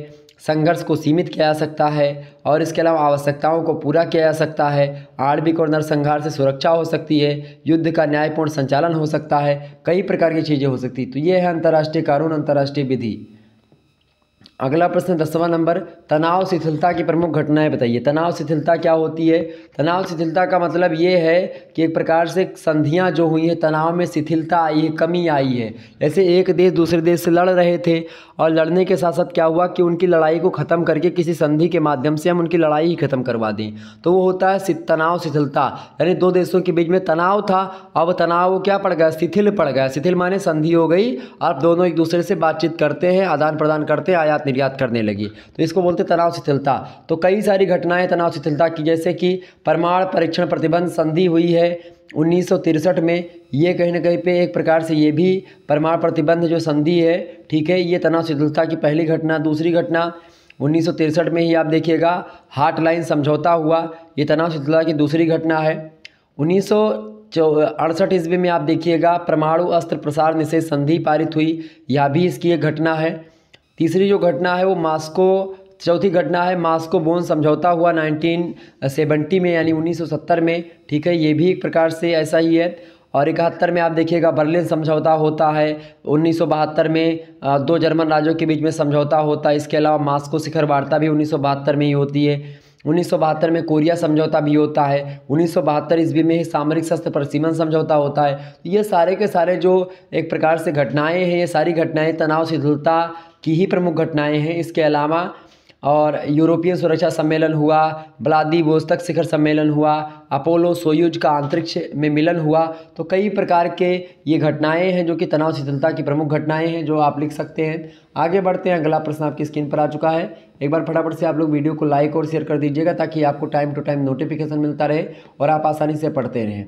[SPEAKER 1] संघर्ष को सीमित किया जा सकता है और इसके अलावा आवश्यकताओं को पूरा किया जा सकता है आणविक और नरसंहार से सुरक्षा हो सकती है युद्ध का न्यायपूर्ण संचालन हो सकता है कई प्रकार की चीज़ें हो सकती तो ये है अंतर्राष्ट्रीय कानून अंतर्राष्ट्रीय विधि अगला प्रश्न दसवां नंबर तनाव शिथिलता की प्रमुख घटनाएं बताइए तनाव शिथिलता क्या होती है तनाव शिथिलता का मतलब ये है कि एक प्रकार से संधियां जो हुई हैं तनाव में शिथिलता आई है कमी आई है जैसे एक देश दूसरे देश से लड़ रहे थे और लड़ने के साथ साथ क्या हुआ कि उनकी लड़ाई को ख़त्म करके किसी संधि के माध्यम से हम उनकी लड़ाई ही ख़त्म करवा दें तो वो होता है तनाव शिथिलता यानी दो देशों के बीच में तनाव था अब तनाव क्या पड़ गया शिथिल पड़ गया शिथिल माने संधि हो गई आप दोनों एक दूसरे से बातचीत करते हैं आदान प्रदान करते हैं आयात निर्यात करने लगी तो इसको बोलते तनाव शिथिलता तो कई सारी घटनाएं तनाव शिथिलता की जैसे कि प्रमाण परीक्षण प्रतिबंध संधि हुई है उन्नीस में ये कहीं ना कहीं पे एक प्रकार से ये भी प्रमाण प्रतिबंध जो संधि है ठीक है ये तनाव शिथिलता की पहली घटना दूसरी घटना उन्नीस में ही आप देखिएगा हार्ट लाइन समझौता हुआ ये तनाव शिथिलता की दूसरी घटना है उन्नीस जो अड़सठ ईस्वी में आप देखिएगा परमाणु अस्त्र प्रसार निषेध संधि पारित हुई यह भी इसकी एक घटना है तीसरी जो घटना है वो मास्को चौथी घटना है मास्को बोन समझौता हुआ 1970 में यानी 1970 में ठीक है ये भी एक प्रकार से ऐसा ही है और इकहत्तर में आप देखिएगा बर्लिन समझौता होता है उन्नीस में दो जर्मन राज्यों के बीच में समझौता होता है इसके अलावा मास्को शिखर वार्ता भी उन्नीस में ही होती है उन्नीस में कोरिया समझौता भी होता है बहत्तर ईस्वी में ही सामरिक शस्त्र प्रसीमन समझौता होता है तो ये सारे के सारे जो एक प्रकार से घटनाएं हैं ये सारी घटनाएं तनाव शिथिलता की ही प्रमुख घटनाएं हैं इसके अलावा और यूरोपीय सुरक्षा सम्मेलन हुआ ब्लादी वोस्तक शिखर सम्मेलन हुआ अपोलो सोयूज का अंतरिक्ष में मिलन हुआ तो कई प्रकार के ये घटनाएं हैं जो कि तनाव शीतलता की प्रमुख घटनाएं हैं जो आप लिख सकते हैं आगे बढ़ते हैं अगला प्रश्न आपकी स्क्रीन पर आ चुका है एक बार फटाफट से आप लोग वीडियो को लाइक और शेयर कर दीजिएगा ताकि आपको टाइम टू टाइम नोटिफिकेशन मिलता रहे और आप आसानी से पढ़ते रहें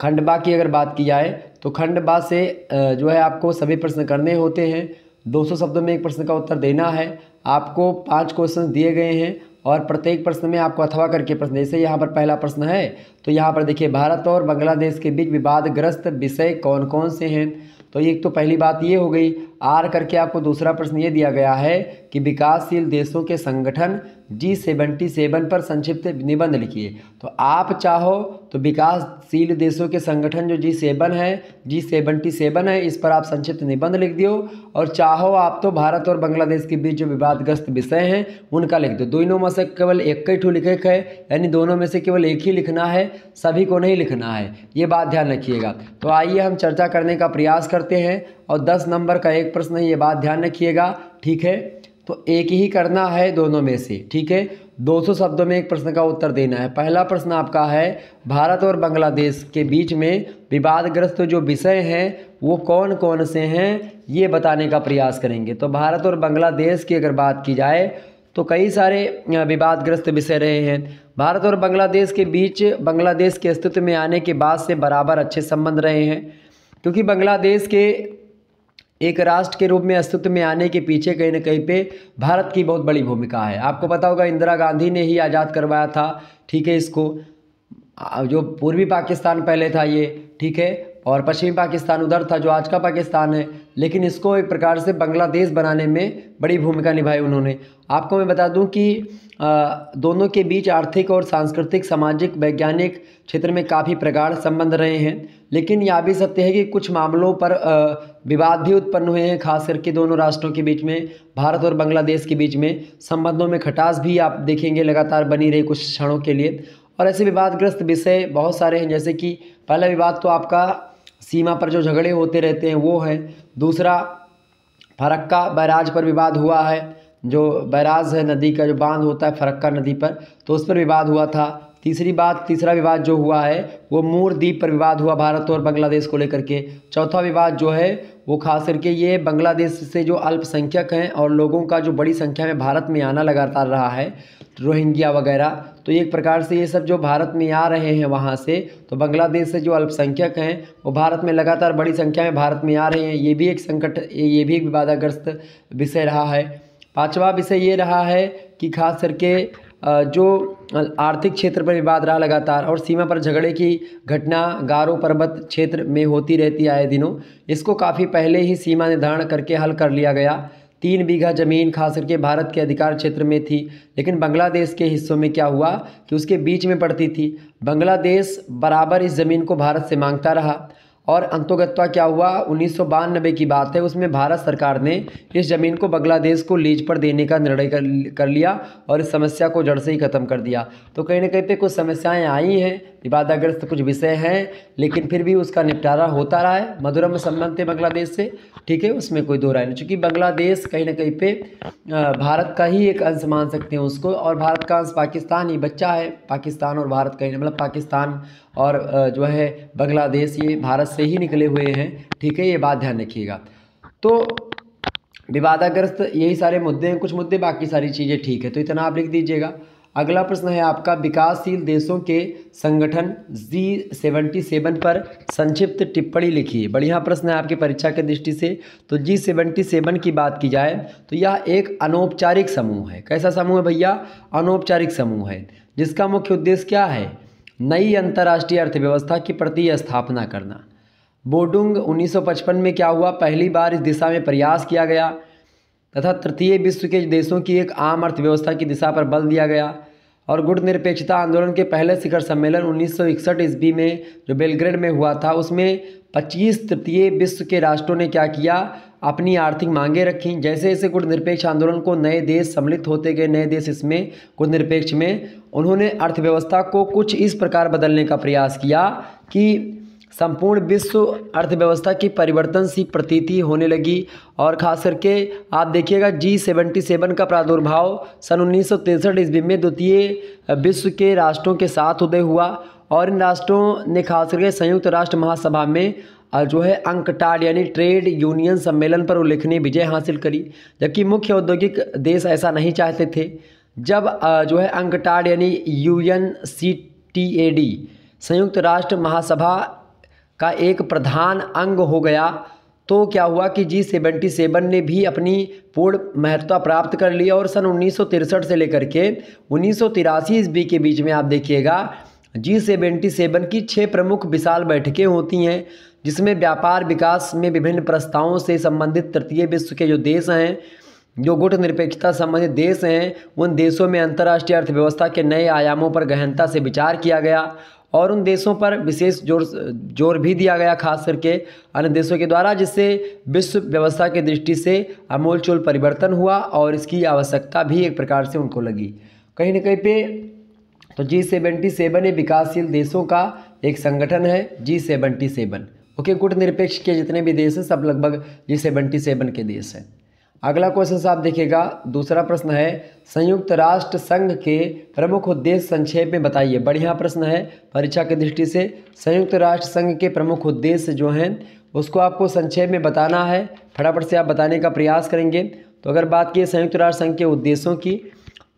[SPEAKER 1] खंडबा की अगर बात की जाए तो खंडबा से जो है आपको सभी प्रश्न करने होते हैं 200 शब्दों में एक प्रश्न का उत्तर देना है आपको पांच क्वेश्चन दिए गए हैं और प्रत्येक प्रश्न में आपको अथवा करके प्रश्न जैसे यहाँ पर पहला प्रश्न है तो यहाँ पर देखिए भारत और बांग्लादेश के बीच विवादग्रस्त विषय कौन कौन से हैं तो एक तो पहली बात ये हो गई आर करके आपको दूसरा प्रश्न ये दिया गया है कि विकासशील देशों के संगठन जी सेवेंटी सेवन पर संक्षिप्त निबंध लिखिए तो आप चाहो तो विकासशील देशों के संगठन जो जी सेवन है जी सेवेंटी सेवन है इस पर आप संक्षिप्त निबंध लिख दियो और चाहो आप तो भारत और बांग्लादेश के बीच जो विवादग्रस्त विषय हैं उनका लिख दो दोनों में से केवल एक ही ठू लिखे है यानी दोनों में से केवल एक ही लिखना है सभी को नहीं लिखना है ये बात ध्यान रखिएगा तो आइए हम चर्चा करने का प्रयास करते हैं और दस नंबर का एक एक प्रश्न है ये बात ध्यान रखिएगा ठीक है तो एक ही करना है दोनों में से ठीक है 200 शब्दों में एक प्रश्न का उत्तर देना है पहला प्रश्न आपका है भारत और बांग्लादेश के बीच में विवादग्रस्त जो विषय हैं वो कौन कौन से हैं ये बताने का प्रयास करेंगे तो भारत और बांग्लादेश की अगर बात की जाए तो कई सारे विवादग्रस्त विषय रहे हैं भारत और बांग्लादेश के बीच बांग्लादेश के अस्तित्व में आने के बाद से बराबर अच्छे संबंध रहे हैं क्योंकि बांग्लादेश के एक राष्ट्र के रूप में अस्तित्व में आने के पीछे कहीं ना कहीं पे भारत की बहुत बड़ी भूमिका है आपको पता होगा इंदिरा गांधी ने ही आज़ाद करवाया था ठीक है इसको जो पूर्वी पाकिस्तान पहले था ये ठीक है और पश्चिमी पाकिस्तान उधर था जो आज का पाकिस्तान है लेकिन इसको एक प्रकार से बांग्लादेश बनाने में बड़ी भूमिका निभाई उन्होंने आपको मैं बता दूं कि दोनों के बीच आर्थिक और सांस्कृतिक सामाजिक वैज्ञानिक क्षेत्र में काफ़ी प्रगाढ़ संबंध रहे हैं लेकिन यह भी सत्य है कि कुछ मामलों पर विवाद भी उत्पन्न हुए हैं खास करके दोनों राष्ट्रों के बीच में भारत और बांग्लादेश के बीच में संबंधों में खटास भी आप देखेंगे लगातार बनी रही कुछ क्षणों के लिए और ऐसे विवादग्रस्त विषय बहुत सारे हैं जैसे कि पहला विवाद तो आपका सीमा पर जो झगड़े होते रहते हैं वो है दूसरा फरक्का बैराज पर विवाद हुआ है जो बैराज है नदी का जो बांध होता है फरक्का नदी पर तो उस पर विवाद हुआ था तीसरी बात तीसरा विवाद जो हुआ है वो मूर द्वीप पर विवाद हुआ भारत और बांग्लादेश को लेकर के चौथा विवाद जो है वो खास करके ये बांग्लादेश से जो अल्पसंख्यक हैं और लोगों का जो बड़ी संख्या में भारत में आना लगातार रहा है रोहिंग्या वगैरह तो एक प्रकार से ये सब जो भारत में आ रहे हैं वहाँ से तो बांग्लादेश से जो अल्पसंख्यक हैं वो भारत में लगातार बड़ी संख्या में भारत में आ रहे हैं ये भी एक संकट ये भी एक विवादाग्रस्त विषय रहा है पाँचवा विषय ये रहा है कि खास करके जो आर्थिक क्षेत्र पर विवाद रहा लगातार और सीमा पर झगड़े की घटना गारो पर्वत क्षेत्र में होती रहती आए दिनों इसको काफ़ी पहले ही सीमा निर्धारण करके हल कर लिया गया तीन बीघा ज़मीन खास करके भारत के अधिकार क्षेत्र में थी लेकिन बांग्लादेश के हिस्सों में क्या हुआ कि उसके बीच में पड़ती थी बांग्लादेश बराबर इस ज़मीन को भारत से मांगता रहा और अंतोगत्वा क्या हुआ उन्नीस की बात है उसमें भारत सरकार ने इस ज़मीन को बांग्लादेश को लीज पर देने का निर्णय कर, कर लिया और इस समस्या को जड़ से ही ख़त्म कर दिया तो कहीं ना कहीं पे कुछ समस्याएं आई हैं विवादाग्रस्त कुछ विषय हैं लेकिन फिर भी उसका निपटारा होता रहा है मधुरम में संबंध थे बांग्लादेश से ठीक है उसमें कोई दो राय नहीं चूँकि बांग्लादेश कहीं ना कहीं पर भारत का ही एक अंश मान सकते हैं उसको और भारत का अंश पाकिस्तान ही बच्चा है पाकिस्तान और भारत कहीं मतलब पाकिस्तान और जो है बांग्लादेश ये भारत से ही निकले हुए हैं ठीक है ये बात ध्यान रखिएगा तो विवादाग्रस्त यही सारे मुद्दे हैं कुछ मुद्दे बाकी सारी चीज़ें ठीक है तो इतना आप लिख दीजिएगा अगला प्रश्न है आपका विकासशील देशों के संगठन जी सेवेंटी सेवन पर संक्षिप्त टिप्पणी लिखिए बढ़िया प्रश्न है आपकी परीक्षा के दृष्टि से तो जी सेवेंटी सेवन की बात की जाए तो यह एक अनौपचारिक समूह है कैसा समूह है भैया अनौपचारिक समूह है जिसका मुख्य उद्देश्य क्या है नई अंतर्राष्ट्रीय अर्थव्यवस्था की प्रति स्थापना करना बोडुंग 1955 में क्या हुआ पहली बार इस दिशा में प्रयास किया गया तथा तृतीय विश्व के देशों की एक आम अर्थव्यवस्था की दिशा पर बल दिया गया और गुट निरपेक्षता आंदोलन के पहले शिखर सम्मेलन उन्नीस सौ ईस्वी में जो बेलग्रेड में हुआ था उसमें पच्चीस तृतीय विश्व के राष्ट्रों ने क्या किया अपनी आर्थिक मांगे रखी जैसे जैसे गुणनिरपेक्ष आंदोलन को नए देश सम्मिलित होते गए नए देश इसमें गुणनिरपेक्ष में उन्होंने अर्थव्यवस्था को कुछ इस प्रकार बदलने का प्रयास किया कि संपूर्ण विश्व अर्थव्यवस्था की परिवर्तन सी प्रतीति होने लगी और खास करके आप देखिएगा जी सेवेंटी सेवन का प्रादुर्भाव सन उन्नीस सौ ईस्वी में द्वितीय विश्व के राष्ट्रों के साथ उदय हुआ और इन राष्ट्रों ने खास करके संयुक्त राष्ट्र महासभा में जो है अंकटाड यानी ट्रेड यूनियन सम्मेलन पर उल्लेखनीय विजय हासिल करी जबकि मुख्य औद्योगिक देश ऐसा नहीं चाहते थे जब जो है अंकटाड यानी U N C T A D संयुक्त राष्ट्र महासभा का एक प्रधान अंग हो गया तो क्या हुआ कि जी सेवेंटी सेवन ने भी अपनी पूर्ण महत्ता प्राप्त कर लिया और सन उन्नीस से लेकर के उन्नीस सौ ईस्वी के बीच में आप देखिएगा जी सेवेंटी सेवन की छः प्रमुख विशाल बैठकें होती हैं जिसमें व्यापार विकास में विभिन्न प्रस्तावों से संबंधित तृतीय विश्व के जो देश हैं जो गुट निरपेक्षता संबंधित देश हैं उन देशों में अंतर्राष्ट्रीय अर्थव्यवस्था के नए आयामों पर गहनता से विचार किया गया और उन देशों पर विशेष जोर जोर भी दिया गया खास करके अन्य देशों के द्वारा जिससे विश्व व्यवस्था की दृष्टि से अमूलचूल परिवर्तन हुआ और इसकी आवश्यकता भी एक प्रकार से उनको लगी कहीं ना कहीं पे तो जी सेवेंटी सेवन ये विकासशील देशों का एक संगठन है जी सेवेंटी सेवन ओके गुट निरपेक्ष के जितने भी देश हैं सब लगभग जी सेवेंटी सेवन के देश हैं अगला क्वेश्चन साहब देखिएगा दूसरा प्रश्न है संयुक्त राष्ट्र संघ के प्रमुख उद्देश्य संक्षेप में बताइए बढ़िया प्रश्न है परीक्षा की दृष्टि से संयुक्त राष्ट्र संघ के प्रमुख उद्देश्य जो हैं उसको आपको संक्षेप में बताना है फटाफट से आप बताने का प्रयास करेंगे तो अगर बात की संयुक्त राष्ट्र संघ के उद्देश्यों की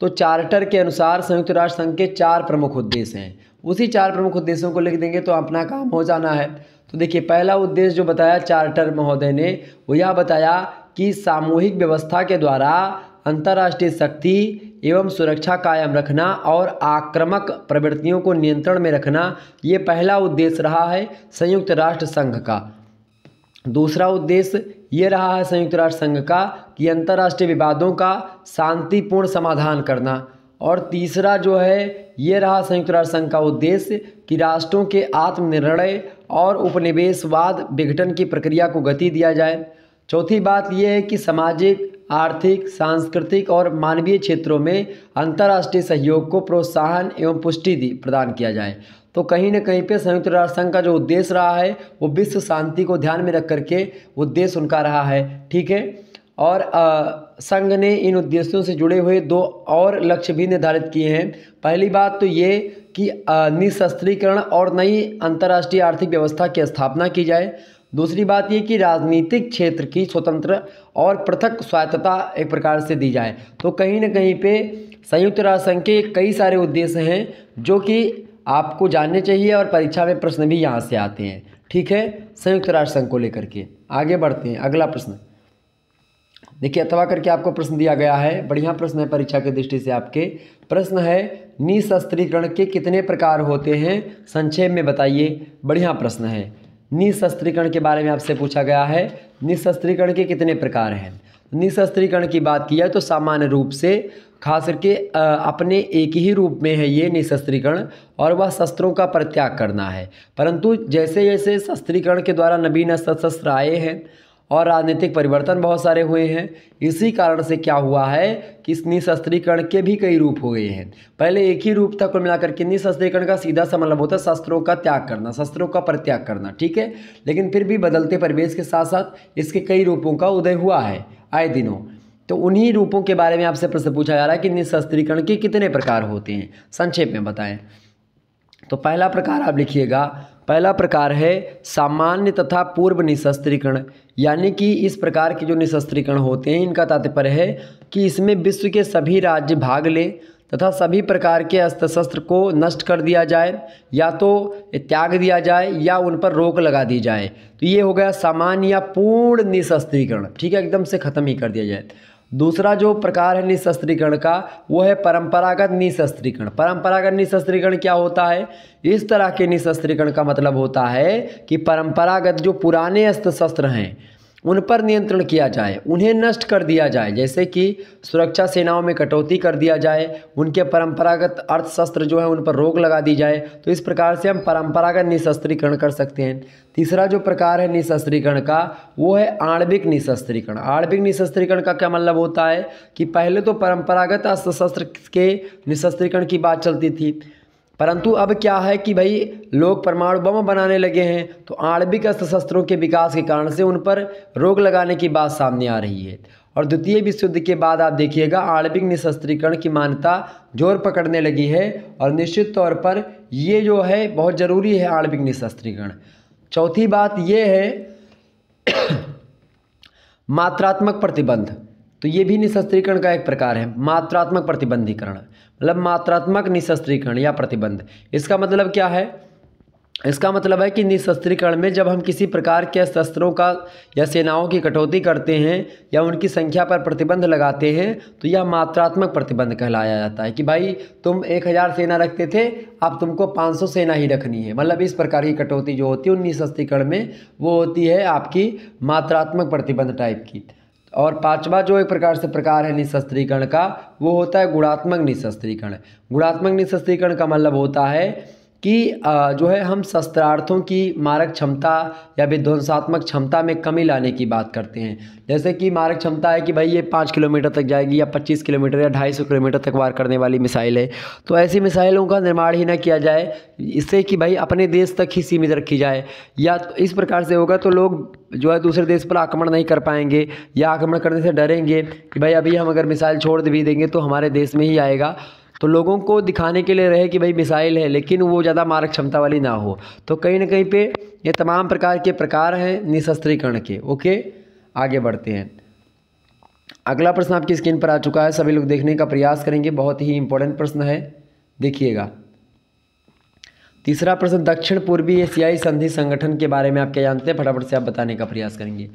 [SPEAKER 1] तो चार्टर के अनुसार संयुक्त राष्ट्र संघ के चार प्रमुख उद्देश्य हैं उसी चार प्रमुख उद्देश्यों को लिख देंगे तो अपना काम हो जाना है तो देखिए पहला उद्देश्य जो बताया चार्टर महोदय ने वो यह बताया कि सामूहिक व्यवस्था के द्वारा अंतर्राष्ट्रीय शक्ति एवं सुरक्षा कायम रखना और आक्रामक प्रवृत्तियों को नियंत्रण में रखना ये पहला उद्देश्य रहा है संयुक्त राष्ट्र संघ का दूसरा उद्देश्य ये रहा है संयुक्त राष्ट्र संघ का कि अंतर्राष्ट्रीय विवादों का शांतिपूर्ण समाधान करना और तीसरा जो है ये रहा संयुक्त राष्ट्र संघ का उद्देश्य कि राष्ट्रों के आत्मनिर्णय और उपनिवेशवाद विघटन की प्रक्रिया को गति दिया जाए चौथी बात यह है कि सामाजिक आर्थिक सांस्कृतिक और मानवीय क्षेत्रों में अंतर्राष्ट्रीय सहयोग को प्रोत्साहन एवं पुष्टि प्रदान किया जाए तो कहीं ना कहीं पे संयुक्त राष्ट्र संघ का जो उद्देश्य रहा है वो विश्व शांति को ध्यान में रख करके उद्देश्य उनका रहा है ठीक है और संघ ने इन उद्देश्यों से जुड़े हुए दो और लक्ष्य भी निर्धारित किए हैं पहली बात तो ये कि निशस्त्रीकरण और नई अंतर्राष्ट्रीय आर्थिक व्यवस्था की स्थापना की जाए दूसरी बात ये कि राजनीतिक क्षेत्र की स्वतंत्र और पृथक स्वायत्तता एक प्रकार से दी जाए तो कहीं ना कहीं पे संयुक्त राष्ट्र संघ के कई सारे उद्देश्य हैं जो कि आपको जानने चाहिए और परीक्षा में प्रश्न भी यहाँ से आते हैं ठीक है संयुक्त राष्ट्र संघ को लेकर के आगे बढ़ते हैं अगला प्रश्न देखिए अथवा करके आपको प्रश्न दिया गया है बढ़िया प्रश्न है परीक्षा की दृष्टि से आपके प्रश्न है निशस्त्रीकरण के कितने प्रकार होते हैं संक्षेप में बताइए बढ़िया प्रश्न है निशस्त्रीकरण के बारे में आपसे पूछा गया है निशस्त्रीकरण के कितने प्रकार हैं निशस्त्रीकरण की बात की जाए तो सामान्य रूप से खास करके अपने एक ही रूप में है ये निशस्त्रीकरण और वह शस्त्रों का परित्याग करना है परंतु जैसे जैसे शस्त्रीकरण के द्वारा नवीन सशस्त्र आए हैं और राजनीतिक परिवर्तन बहुत सारे हुए हैं इसी कारण से क्या हुआ है कि इस निशस्त्रीकरण के भी कई रूप हो गए हैं पहले एक ही रूप था कुल मिलाकर के निशस्त्रीकरण का सीधा सा मतलब होता है शस्त्रों का त्याग करना शस्त्रों का परित्याग करना ठीक है लेकिन फिर भी बदलते परिवेश के साथ साथ इसके कई रूपों का उदय हुआ है आए दिनों तो उन्हीं रूपों के बारे में आपसे प्रश्न पूछा जा रहा है कि निशस्त्रीकरण के कितने प्रकार होते हैं संक्षेप में बताएं तो पहला प्रकार आप लिखिएगा पहला प्रकार है सामान्य तथा पूर्व निशस्त्रीकरण यानी कि इस प्रकार के जो निशस्त्रीकरण होते हैं इनका तात्पर्य है कि इसमें विश्व के सभी राज्य भाग ले तथा सभी प्रकार के अस्त्र शस्त्र को नष्ट कर दिया जाए या तो त्याग दिया जाए या उन पर रोक लगा दी जाए तो ये हो गया सामान्य या पूर्ण निशस्त्रीकरण ठीक है एकदम से ख़त्म ही कर दिया जाए दूसरा जो प्रकार है निशस्त्रीकरण का वो है परंपरागत निशस्त्रीकरण परंपरागत निशस्त्रीकरण क्या होता है इस तरह के निशस्त्रीकरण का मतलब होता है कि परंपरागत जो पुराने अस्त्र शस्त्र हैं उन पर नियंत्रण किया जाए उन्हें नष्ट कर दिया जाए जैसे कि सुरक्षा सेनाओं में कटौती कर दिया जाए उनके परंपरागत अर्थशस्त्र जो है उन पर रोक लगा दी जाए तो इस प्रकार से हम परंपरागत निशस्त्रीकरण कर सकते हैं तीसरा जो प्रकार है निशस्त्रीकरण का वो है आणविक निशस्त्रीकरण आणविक निशस्त्रीकरण का क्या मतलब होता है कि पहले तो परम्परागत अस्त्र शस्त्र के निशस्त्रीकरण की बात चलती थी परंतु अब क्या है कि भाई लोग परमाणु बम बनाने लगे हैं तो आणविक अस्त्र शस्त्रों के विकास के कारण से उन पर रोक लगाने की बात सामने आ रही है और द्वितीय विश्व युद्ध के बाद आप देखिएगा आणविक निशस्त्रीकरण की मान्यता जोर पकड़ने लगी है और निश्चित तौर पर ये जो है बहुत ज़रूरी है आणविक निशस्त्रीकरण चौथी बात ये है मात्रात्मक प्रतिबंध तो ये भी निशस्त्रीकरण का एक प्रकार है मात्रात्मक प्रतिबंधीकरण मतलब मात्रात्मक निशस्त्रीकरण या प्रतिबंध इसका मतलब क्या है इसका मतलब है कि निशस्त्रीकरण में जब हम किसी प्रकार के शस्त्रों का या सेनाओं की कटौती करते हैं या उनकी संख्या पर प्रतिबंध लगाते हैं तो यह मात्रात्मक प्रतिबंध कहलाया जाता है कि भाई तुम एक हज़ार सेना रखते थे अब तुमको पाँच सौ सेना ही रखनी है मतलब इस प्रकार की कटौती जो होती है उन निशस्त्रीकरण में वो होती है आपकी मात्रात्मक प्रतिबंध टाइप की और पांचवा जो एक प्रकार से प्रकार है निशस्त्रीकरण का वो होता है गुणात्मक निशस्त्रीकरण गुणात्मक निशस्त्रीकरण का मतलब होता है कि जो है हम शस्त्रार्थों की मारक क्षमता या विध्वंसात्मक क्षमता में कमी लाने की बात करते हैं जैसे कि मारक क्षमता है कि भाई ये पाँच किलोमीटर तक जाएगी या पच्चीस किलोमीटर या ढाई सौ किलोमीटर तक वार करने वाली मिसाइल है तो ऐसी मिसाइलों का निर्माण ही ना किया जाए इससे कि भाई अपने देश तक ही सीमित रखी जाए या तो इस प्रकार से होगा तो लोग जो है दूसरे देश पर आक्रमण नहीं कर पाएंगे या आक्रमण करने से डरेंगे कि भाई अभी हम अगर मिसाइल छोड़ भी देंगे तो हमारे देश में ही आएगा तो लोगों को दिखाने के लिए रहे कि भाई मिसाइल है लेकिन वो ज़्यादा मारक क्षमता वाली ना हो तो कहीं ना कहीं पे ये तमाम प्रकार के प्रकार हैं निशस्त्रीकरण के ओके आगे बढ़ते हैं अगला प्रश्न आपकी स्क्रीन पर आ चुका है सभी लोग देखने का प्रयास करेंगे बहुत ही इंपॉर्टेंट प्रश्न है देखिएगा तीसरा प्रश्न दक्षिण पूर्वी एशियाई संधि संगठन के बारे में आप क्या जानते हैं फटाफट से आप बताने का प्रयास करेंगे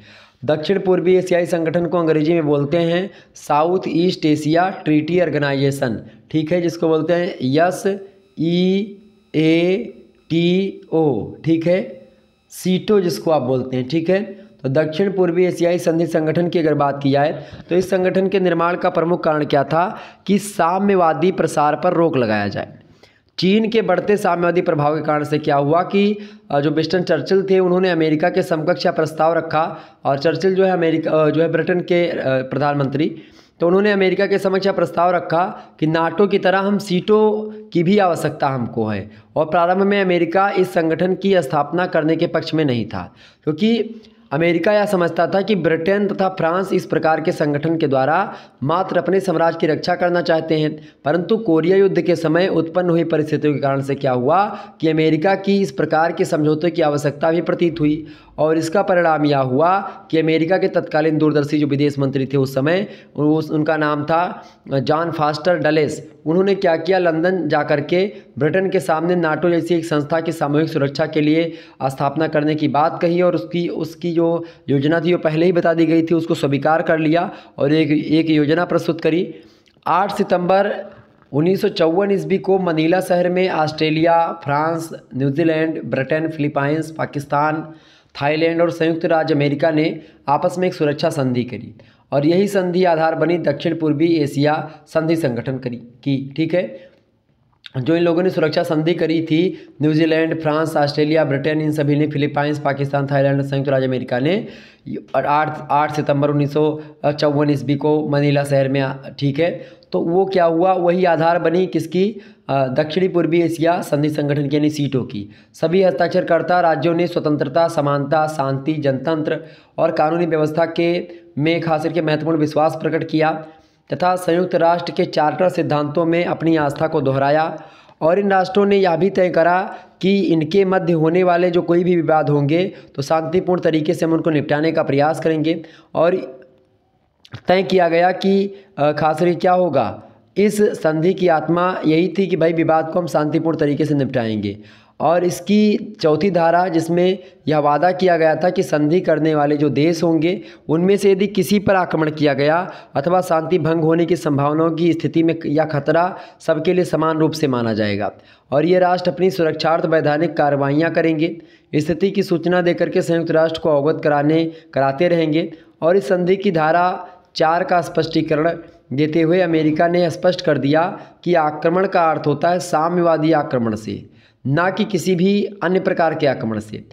[SPEAKER 1] दक्षिण पूर्वी एशियाई संगठन को अंग्रेजी में बोलते हैं south east Asia treaty organization ठीक है जिसको बोलते हैं yes E A T O ठीक है सीटो जिसको आप बोलते हैं ठीक है तो दक्षिण पूर्वी एशियाई संधि संगठन की अगर बात की जाए तो इस संगठन के निर्माण का प्रमुख कारण क्या था कि साम्यवादी प्रसार पर रोक लगाया जाए चीन के बढ़ते साम्यवादी प्रभाव के कारण से क्या हुआ कि जो बिस्टन चर्चिल थे उन्होंने अमेरिका के समकक्ष या प्रस्ताव रखा और चर्चिल जो है अमेरिका जो है ब्रिटेन के प्रधानमंत्री तो उन्होंने अमेरिका के समक्ष प्रस्ताव रखा कि नाटो की तरह हम सीटों की भी आवश्यकता हमको है और प्रारंभ में अमेरिका इस संगठन की स्थापना करने के पक्ष में नहीं था क्योंकि तो अमेरिका यह समझता था कि ब्रिटेन तथा फ्रांस इस प्रकार के संगठन के द्वारा मात्र अपने साम्राज्य की रक्षा करना चाहते हैं परंतु कोरिया युद्ध के समय उत्पन्न हुई परिस्थितियों के कारण से क्या हुआ कि अमेरिका की इस प्रकार के समझौते की आवश्यकता भी प्रतीत हुई और इसका परिणाम यह हुआ कि अमेरिका के तत्कालीन दूरदर्शी जो विदेश मंत्री थे उस समय उस उनका नाम था जॉन फास्टर डलेस उन्होंने क्या किया लंदन जा कर के ब्रिटेन के सामने नाटो जैसी एक संस्था की सामूहिक सुरक्षा के लिए स्थापना करने की बात कही और उसकी उसकी जो योजना थी वो पहले ही बता दी गई थी उसको स्वीकार कर लिया और एक एक योजना प्रस्तुत करी आठ सितंबर उन्नीस सौ ईस्वी को मनीला शहर में Australia France New Zealand Britain Philippines Pakistan Thailand और संयुक्त राज्य अमेरिका ने आपस में एक सुरक्षा संधि करी और यही संधि आधार बनी दक्षिण पूर्वी एशिया संधि संगठन करी की ठीक है जो इन लोगों ने सुरक्षा संधि करी थी New Zealand France Australia Britain in सभी ने फिलीपाइंस पाकिस्तान थाईलैंड संयुक्त राज्य अमेरिका ने आठ आठ सितंबर उन्नीस सौ ईस्वी को मनीला शहर में ठीक है तो वो क्या हुआ वही आधार बनी किसकी दक्षिणी पूर्वी एशिया संधि संगठन की यानी सीटों की सभी हस्ताक्षरकर्ता राज्यों ने स्वतंत्रता समानता शांति जनतंत्र और कानूनी व्यवस्था के में खास के महत्वपूर्ण विश्वास प्रकट किया तथा संयुक्त राष्ट्र के चार्टर सिद्धांतों में अपनी आस्था को दोहराया और इन राष्ट्रों ने यह भी तय करा कि इनके मध्य होने वाले जो कोई भी विवाद होंगे तो शांतिपूर्ण तरीके से हम उनको निपटाने का प्रयास करेंगे और तय किया गया कि खासरी क्या होगा इस संधि की आत्मा यही थी कि भाई विवाद को हम शांतिपूर्ण तरीके से निपटाएंगे और इसकी चौथी धारा जिसमें यह वादा किया गया था कि संधि करने वाले जो देश होंगे उनमें से यदि किसी पर आक्रमण किया गया अथवा शांति भंग होने की संभावनाओं की स्थिति में या खतरा सबके लिए समान रूप से माना जाएगा और ये राष्ट्र अपनी सुरक्षार्थ वैधानिक कार्रवाइयाँ करेंगे स्थिति की सूचना देकर के संयुक्त राष्ट्र को अवगत कराने कराते रहेंगे और इस संधि की धारा चार का स्पष्टीकरण देते हुए अमेरिका ने स्पष्ट कर दिया कि आक्रमण का अर्थ होता है साम्यवादी आक्रमण से ना कि किसी भी अन्य प्रकार के आक्रमण से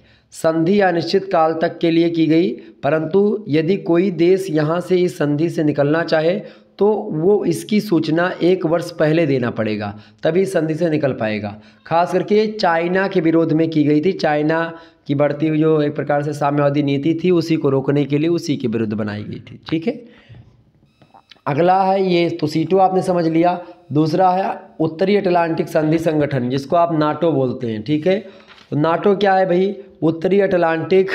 [SPEAKER 1] संधि अनिश्चित काल तक के लिए की गई परंतु यदि कोई देश यहाँ से इस संधि से निकलना चाहे तो वो इसकी सूचना एक वर्ष पहले देना पड़ेगा तभी संधि से निकल पाएगा खास करके चाइना के विरोध में की गई थी चाइना की बढ़ती हुई जो एक प्रकार से साम्यवादी नीति थी उसी को रोकने के लिए उसी के विरुद्ध बनाई गई थी ठीक है अगला है ये तो सीटो आपने समझ लिया दूसरा है उत्तरी अटलांटिक संधि संगठन जिसको आप नाटो बोलते हैं ठीक है तो नाटो क्या है भाई उत्तरी अटलांटिक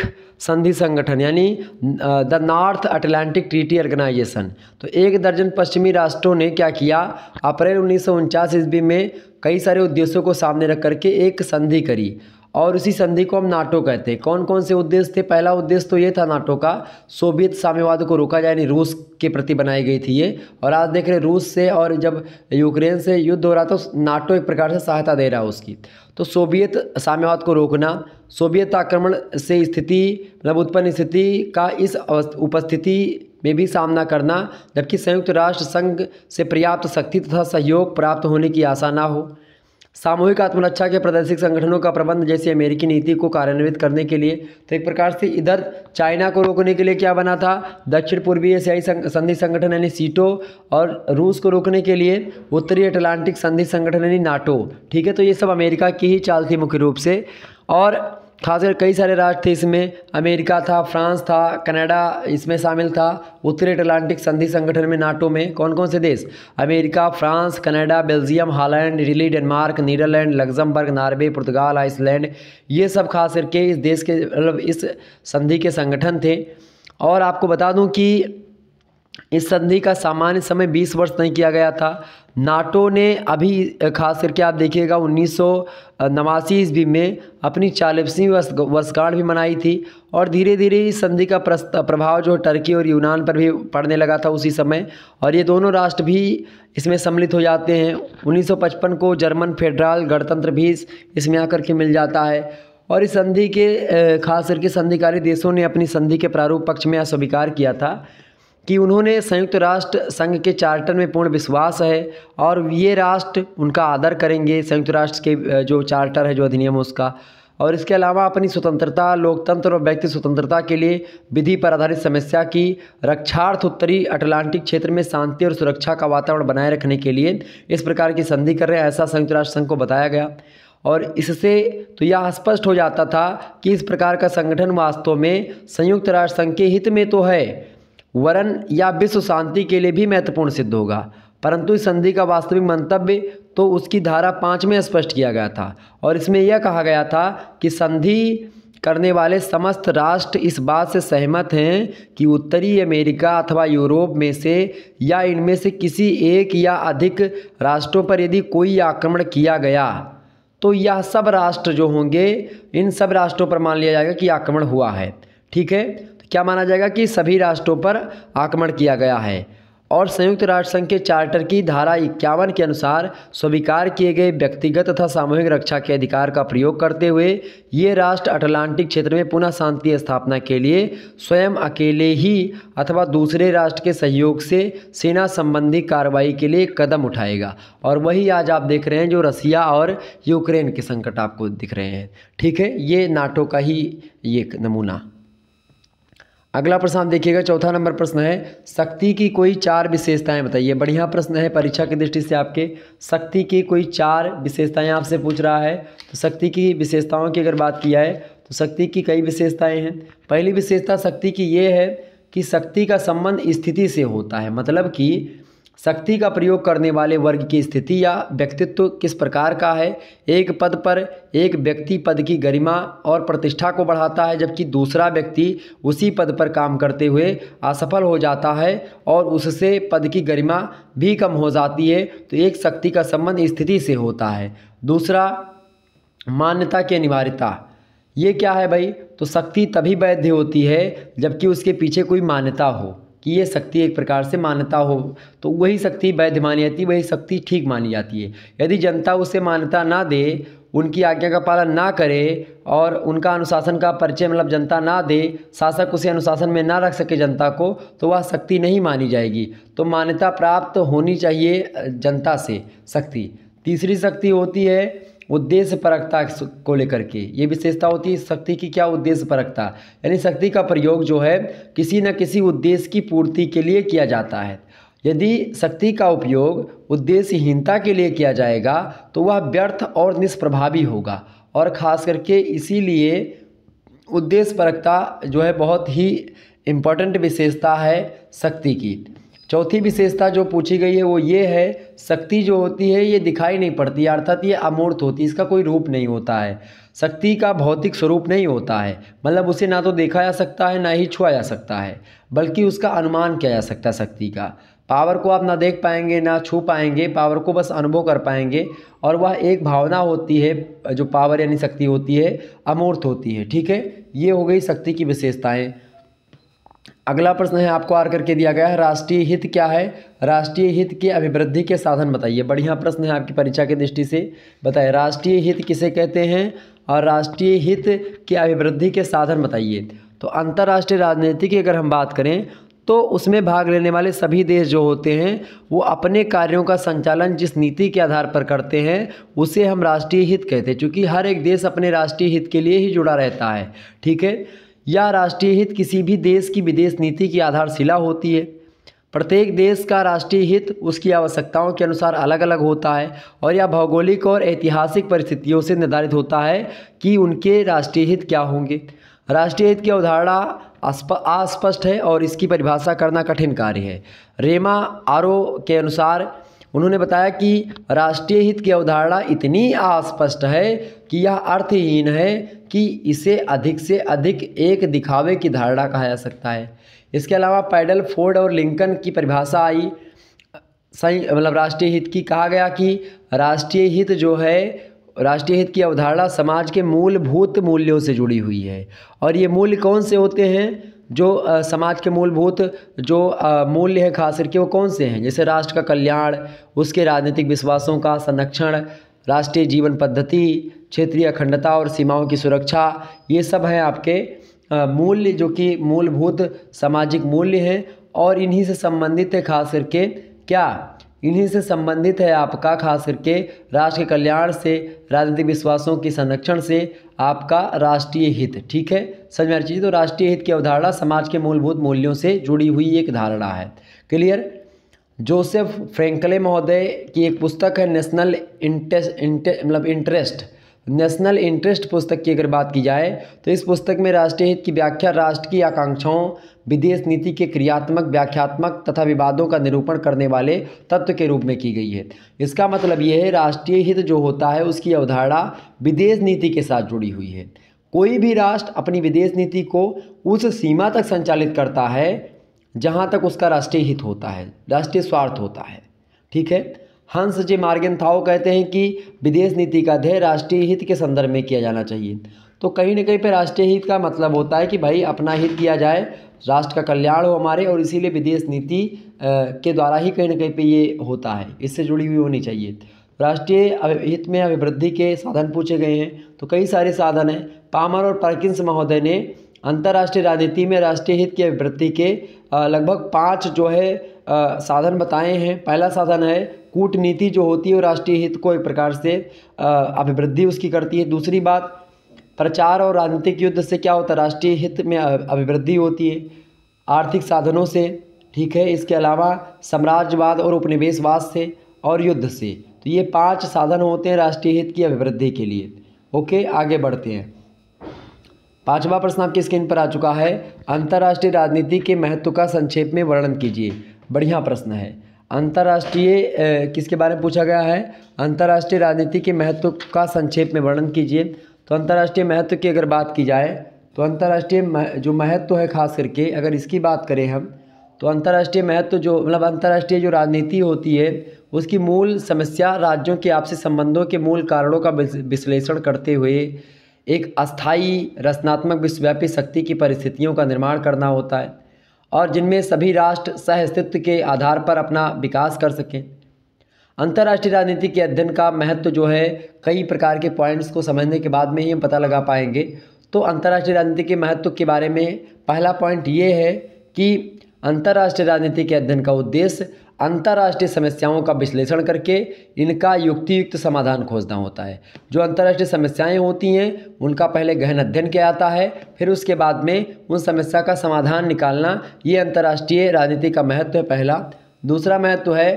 [SPEAKER 1] संधि संगठन यानी the North Atlantic treaty organization तो एक दर्जन पश्चिमी राष्ट्रों ने क्या किया अप्रैल उन्नीस सौ ईस्वी में कई सारे उद्देश्यों को सामने रख करके एक संधि करी और उसी संधि को हम नाटो कहते हैं कौन कौन से उद्देश्य थे पहला उद्देश्य तो ये था नाटो का सोवियत साम्यवाद को रोका जाए यानी रूस के प्रति बनाई गई थी ये और आज देख रहे रूस से और जब यूक्रेन से युद्ध हो रहा था तो नाटो एक प्रकार से सहायता दे रहा है उसकी तो सोवियत साम्यवाद को रोकना सोवियत आक्रमण से स्थिति मतलब उत्पन्न स्थिति का इस उपस्थिति में भी सामना करना जबकि संयुक्त राष्ट्र संघ से पर्याप्त शक्ति तथा सहयोग प्राप्त होने की आशा ना हो सामूहिक आत्मरक्षा के प्रादेशिक संगठनों का प्रबंध जैसी अमेरिकी नीति को कार्यान्वित करने के लिए तो एक प्रकार से इधर चाइना को रोकने के लिए क्या बना था दक्षिण पूर्वी एशियाई संधि संगठन यानी सीटो और रूस को रोकने के लिए उत्तरी अटलांटिक संधि संगठन यानी नाटो ठीक है तो ये सब अमेरिका की ही चाल थी मुख्य रूप से और खासकर कई सारे राष्ट्र थे इसमें अमेरिका था फ्रांस था कनाडा इसमें शामिल था उत्तरी अटलांटिक संधि संगठन में नाटो में कौन कौन से देश America France Canada Belgium Holland Italy Denmark Netherlands Luxembourg Norway पुर्तगाल आइसलैंड ये सब खास करके इस देश के मतलब इस संधि के संगठन थे और आपको बता दूँ कि इस संधि का सामान्य समय 20 वर्ष तय किया गया था नाटो ने अभी खास करके आप देखिएगा उन्नीस सौ नवासी ईस्वी में अपनी चालीसवीं वर्षगांठ भी मनाई थी और धीरे धीरे इस संधि का प्रभाव जो टर्की और यूनान पर भी पड़ने लगा था उसी समय और ये दोनों राष्ट्र भी इसमें सम्मिलित हो जाते हैं 1955 को जर्मन फेडरल गणतंत्र भी इसमें आकर के मिल जाता है और इस संधि के खास करके संधिकारी देशों ने अपनी संधि के प्रारूप पक्ष में अस्वीकार किया था कि उन्होंने संयुक्त राष्ट्र संघ के चार्टर में पूर्ण विश्वास है और ये राष्ट्र उनका आदर करेंगे संयुक्त राष्ट्र के जो चार्टर है जो अधिनियम है उसका और इसके अलावा अपनी स्वतंत्रता लोकतंत्र और व्यक्ति स्वतंत्रता के लिए विधि पर आधारित समस्या की रक्षार्थ उत्तरी अटलांटिक क्षेत्र में शांति और सुरक्षा का वातावरण बनाए रखने के लिए इस प्रकार की संधि कर रहे हैं ऐसा संयुक्त राष्ट्र संघ को बताया गया और इससे तो यह स्पष्ट हो जाता था कि इस प्रकार का संगठन वास्तव में संयुक्त राष्ट्र संघ के हित में तो है वरन या विश्व शांति के लिए भी महत्वपूर्ण सिद्ध होगा परंतु इस संधि का वास्तविक मंतव्य तो उसकी धारा पाँच में स्पष्ट किया गया था और इसमें यह कहा गया था कि संधि करने वाले समस्त राष्ट्र इस बात से सहमत हैं कि उत्तरी अमेरिका अथवा यूरोप में से या इनमें से किसी एक या अधिक राष्ट्रों पर यदि कोई आक्रमण किया गया तो यह सब राष्ट्र जो होंगे इन सब राष्ट्रों पर मान लिया जाएगा कि आक्रमण हुआ है ठीक है क्या माना जाएगा कि सभी राष्ट्रों पर आक्रमण किया गया है और संयुक्त राष्ट्र संघ के चार्टर की धारा इक्यावन के अनुसार स्वीकार किए गए व्यक्तिगत तथा सामूहिक रक्षा के अधिकार का प्रयोग करते हुए ये राष्ट्र अटलांटिक क्षेत्र में पुनः शांति स्थापना के लिए स्वयं अकेले ही अथवा दूसरे राष्ट्र के सहयोग से सेना संबंधी कार्रवाई के लिए कदम उठाएगा और वही आज आप देख रहे हैं जो रसिया और यूक्रेन के संकट आपको दिख रहे हैं ठीक है ये नाटो का ही एक नमूना अगला प्रश्न आप देखिएगा चौथा नंबर प्रश्न है शक्ति की कोई चार विशेषताएं बताइए बढ़िया प्रश्न है परीक्षा की दृष्टि से आपके शक्ति की कोई चार विशेषताएं आपसे पूछ रहा है तो शक्ति की विशेषताओं की अगर बात किया है तो शक्ति की कई विशेषताएं हैं पहली विशेषता शक्ति की ये है कि शक्ति का संबंध स्थिति से होता है मतलब कि शक्ति का प्रयोग करने वाले वर्ग की स्थिति या व्यक्तित्व किस प्रकार का है एक पद पर एक व्यक्ति पद की गरिमा और प्रतिष्ठा को बढ़ाता है जबकि दूसरा व्यक्ति उसी पद पर काम करते हुए असफल हो जाता है और उससे पद की गरिमा भी कम हो जाती है तो एक शक्ति का संबंध स्थिति से होता है दूसरा मान्यता की अनिवार्यता ये क्या है भाई तो शक्ति तभी वैध होती है जबकि उसके पीछे कोई मान्यता हो कि ये शक्ति एक प्रकार से मान्यता हो तो वही शक्ति वैध मानी जाती है वही शक्ति ठीक मानी जाती है यदि जनता उसे मान्यता ना दे उनकी आज्ञा का पालन ना करे और उनका अनुशासन का परिचय मतलब जनता ना दे शासक उसे अनुशासन में ना रख सके जनता को तो वह शक्ति नहीं मानी जाएगी तो मान्यता प्राप्त होनी चाहिए जनता से शक्ति तीसरी शक्ति होती है उद्देश्य परकता को लेकर के ये विशेषता होती है शक्ति की क्या उद्देश्य परकता यानी शक्ति का प्रयोग जो है किसी न किसी उद्देश्य की पूर्ति के लिए किया जाता है यदि शक्ति का उपयोग उद्देश्यहीनता के लिए किया जाएगा तो वह व्यर्थ और निष्प्रभावी होगा और ख़ास करके इसीलिए उद्देश्य परकता जो है बहुत ही इम्पॉर्टेंट विशेषता है शक्ति की चौथी विशेषता जो पूछी गई है वो ये है शक्ति जो होती है ये दिखाई नहीं पड़ती अर्थात ये अमूर्त होती है इसका कोई रूप नहीं होता है शक्ति का भौतिक स्वरूप नहीं होता है मतलब उसे ना तो देखा जा सकता है ना ही छुआ जा सकता है बल्कि उसका अनुमान किया जा सकता है शक्ति का पावर को आप ना देख पाएंगे ना छू पाएंगे पावर को बस अनुभव कर पाएंगे और वह एक भावना होती है जो पावर यानी शक्ति होती है अमूर्त होती है ठीक है ये हो गई शक्ति की विशेषताएँ अगला प्रश्न है आपको आर करके दिया गया है राष्ट्रीय हित क्या है राष्ट्रीय हित के अभिवृद्धि के साधन बताइए बढ़िया प्रश्न है आपकी परीक्षा की दृष्टि से बताइए राष्ट्रीय हित किसे कहते हैं और राष्ट्रीय हित के अभिवृद्धि के साधन बताइए तो अंतर्राष्ट्रीय राजनीति की अगर हम बात करें तो उसमें भाग लेने वाले सभी देश जो होते हैं वो अपने कार्यों का संचालन जिस नीति के आधार पर करते हैं उसे हम राष्ट्रीय हित कहते हैं क्योंकि हर एक देश अपने राष्ट्रीय हित के लिए ही जुड़ा रहता है ठीक है या राष्ट्रीय हित किसी भी देश की विदेश नीति की आधारशिला होती है प्रत्येक देश का राष्ट्रीय हित उसकी आवश्यकताओं के अनुसार अलग अलग होता है और यह भौगोलिक और ऐतिहासिक परिस्थितियों से निर्धारित होता है कि उनके राष्ट्रीय हित क्या होंगे राष्ट्रीय हित की अवधारणा अस्पष्ट है और इसकी परिभाषा करना कठिन कार्य है रेमा आरो के अनुसार उन्होंने बताया कि राष्ट्रीय हित की अवधारणा इतनी अस्पष्ट है कि यह अर्थहीन है कि इसे अधिक से अधिक एक दिखावे की धारणा कहा जा सकता है इसके अलावा पैडल फोर्ड और लिंकन की परिभाषा आई सही मतलब राष्ट्रीय हित की कहा गया कि राष्ट्रीय हित जो है राष्ट्रीय हित की अवधारणा समाज के मूलभूत मूल्यों से जुड़ी हुई है और ये मूल्य कौन से होते हैं जो समाज के मूलभूत जो मूल्य हैं खास करके वो कौन से हैं जैसे राष्ट्र का कल्याण उसके राजनीतिक विश्वासों का संरक्षण राष्ट्रीय जीवन पद्धति क्षेत्रीय अखंडता और सीमाओं की सुरक्षा ये सब हैं आपके मूल्य जो कि मूलभूत सामाजिक मूल्य हैं और इन्हीं से संबंधित है खास करके क्या इन्हीं से संबंधित है आपका खास करके राष्ट्र के कल्याण से राजनीतिक विश्वासों के संरक्षण से आपका राष्ट्रीय हित ठीक है समझ में चीज़ तो राष्ट्रीय हित की अवधारणा समाज के मूलभूत मूल्यों से जुड़ी हुई एक धारणा है क्लियर जोसेफ फ्रेंकले महोदय की एक पुस्तक है नेशनल इंटे मतलब इंटरेस्ट नेशनल इंटरेस्ट पुस्तक की अगर बात की जाए तो इस पुस्तक में राष्ट्रीय हित की व्याख्या राष्ट्र की आकांक्षाओं विदेश नीति के क्रियात्मक व्याख्यात्मक तथा विवादों का निरूपण करने वाले तत्व के रूप में की गई है इसका मतलब यह है राष्ट्रीय हित जो होता है उसकी अवधारणा विदेश नीति के साथ जुड़ी हुई है कोई भी राष्ट्र अपनी विदेश नीति को उस सीमा तक संचालित करता है जहाँ तक उसका राष्ट्रीय हित होता है राष्ट्रीय स्वार्थ होता है ठीक है हंस जे थाओ कहते हैं कि विदेश नीति का ध्येय राष्ट्रीय हित के संदर्भ में किया जाना चाहिए तो कहीं ना कहीं पर राष्ट्रीय हित का मतलब होता है कि भाई अपना हित किया जाए राष्ट्र का कल्याण हो हमारे और इसीलिए विदेश नीति के द्वारा ही कहीं ना कहीं पर ये होता है इससे जुड़ी हुई होनी चाहिए राष्ट्रीय हित में अभिवृद्धि के साधन पूछे गए हैं तो कई सारे साधन हैं पामर और पर्किंस महोदय ने अंतर्राष्ट्रीय राजनीति में राष्ट्रीय हित की अभिवृद्धि के लगभग पाँच जो है साधन बताए हैं पहला साधन है कूटनीति जो होती है वो राष्ट्रीय हित को एक प्रकार से अभिवृद्धि उसकी करती है दूसरी बात प्रचार और राजनीतिक युद्ध से क्या होता है राष्ट्रीय हित में अभिवृद्धि होती है आर्थिक साधनों से ठीक है इसके अलावा साम्राज्यवाद और उपनिवेशवाद से और युद्ध से तो ये पांच साधन होते हैं राष्ट्रीय हित की अभिवृद्धि के लिए ओके आगे बढ़ते हैं पांचवा प्रश्न आपकी स्क्रीन पर आ चुका है अंतर्राष्ट्रीय राजनीति के महत्व का संक्षेप में वर्णन कीजिए बढ़िया प्रश्न है अंतर्राष्ट्रीय किसके बारे में पूछा गया है अंतर्राष्ट्रीय राजनीति के महत्व का संक्षेप में वर्णन कीजिए तो अंतर्राष्ट्रीय महत्व की अगर बात की जाए तो अंतर्राष्ट्रीय जो महत्व है खास करके अगर इसकी बात करें हम तो अंतर्राष्ट्रीय महत्व जो मतलब अंतर्राष्ट्रीय जो राजनीति होती है उसकी मूल समस्या राज्यों के आपसी संबंधों के मूल कारणों का विश्लेषण करते हुए एक अस्थायी रचनात्मक विश्वव्यापी शक्ति की परिस्थितियों का निर्माण करना होता है और जिनमें सभी राष्ट्र सह अस्तित्व के आधार पर अपना विकास कर सकें अंतर्राष्ट्रीय राजनीति के अध्ययन का महत्व तो जो है कई प्रकार के पॉइंट्स को समझने के बाद में ही हम पता लगा पाएंगे तो अंतर्राष्ट्रीय राजनीति के महत्व के बारे में पहला पॉइंट ये है कि अंतर्राष्ट्रीय राजनीति के अध्ययन का उद्देश्य अंतर्राष्ट्रीय समस्याओं का विश्लेषण करके इनका युक्तियुक्त समाधान खोजना होता है जो अंतर्राष्ट्रीय समस्याएं होती हैं उनका पहले गहन अध्ययन किया जाता है फिर उसके बाद में उन समस्या का समाधान निकालना ये अंतर्राष्ट्रीय राजनीति का महत्व है पहला दूसरा महत्व है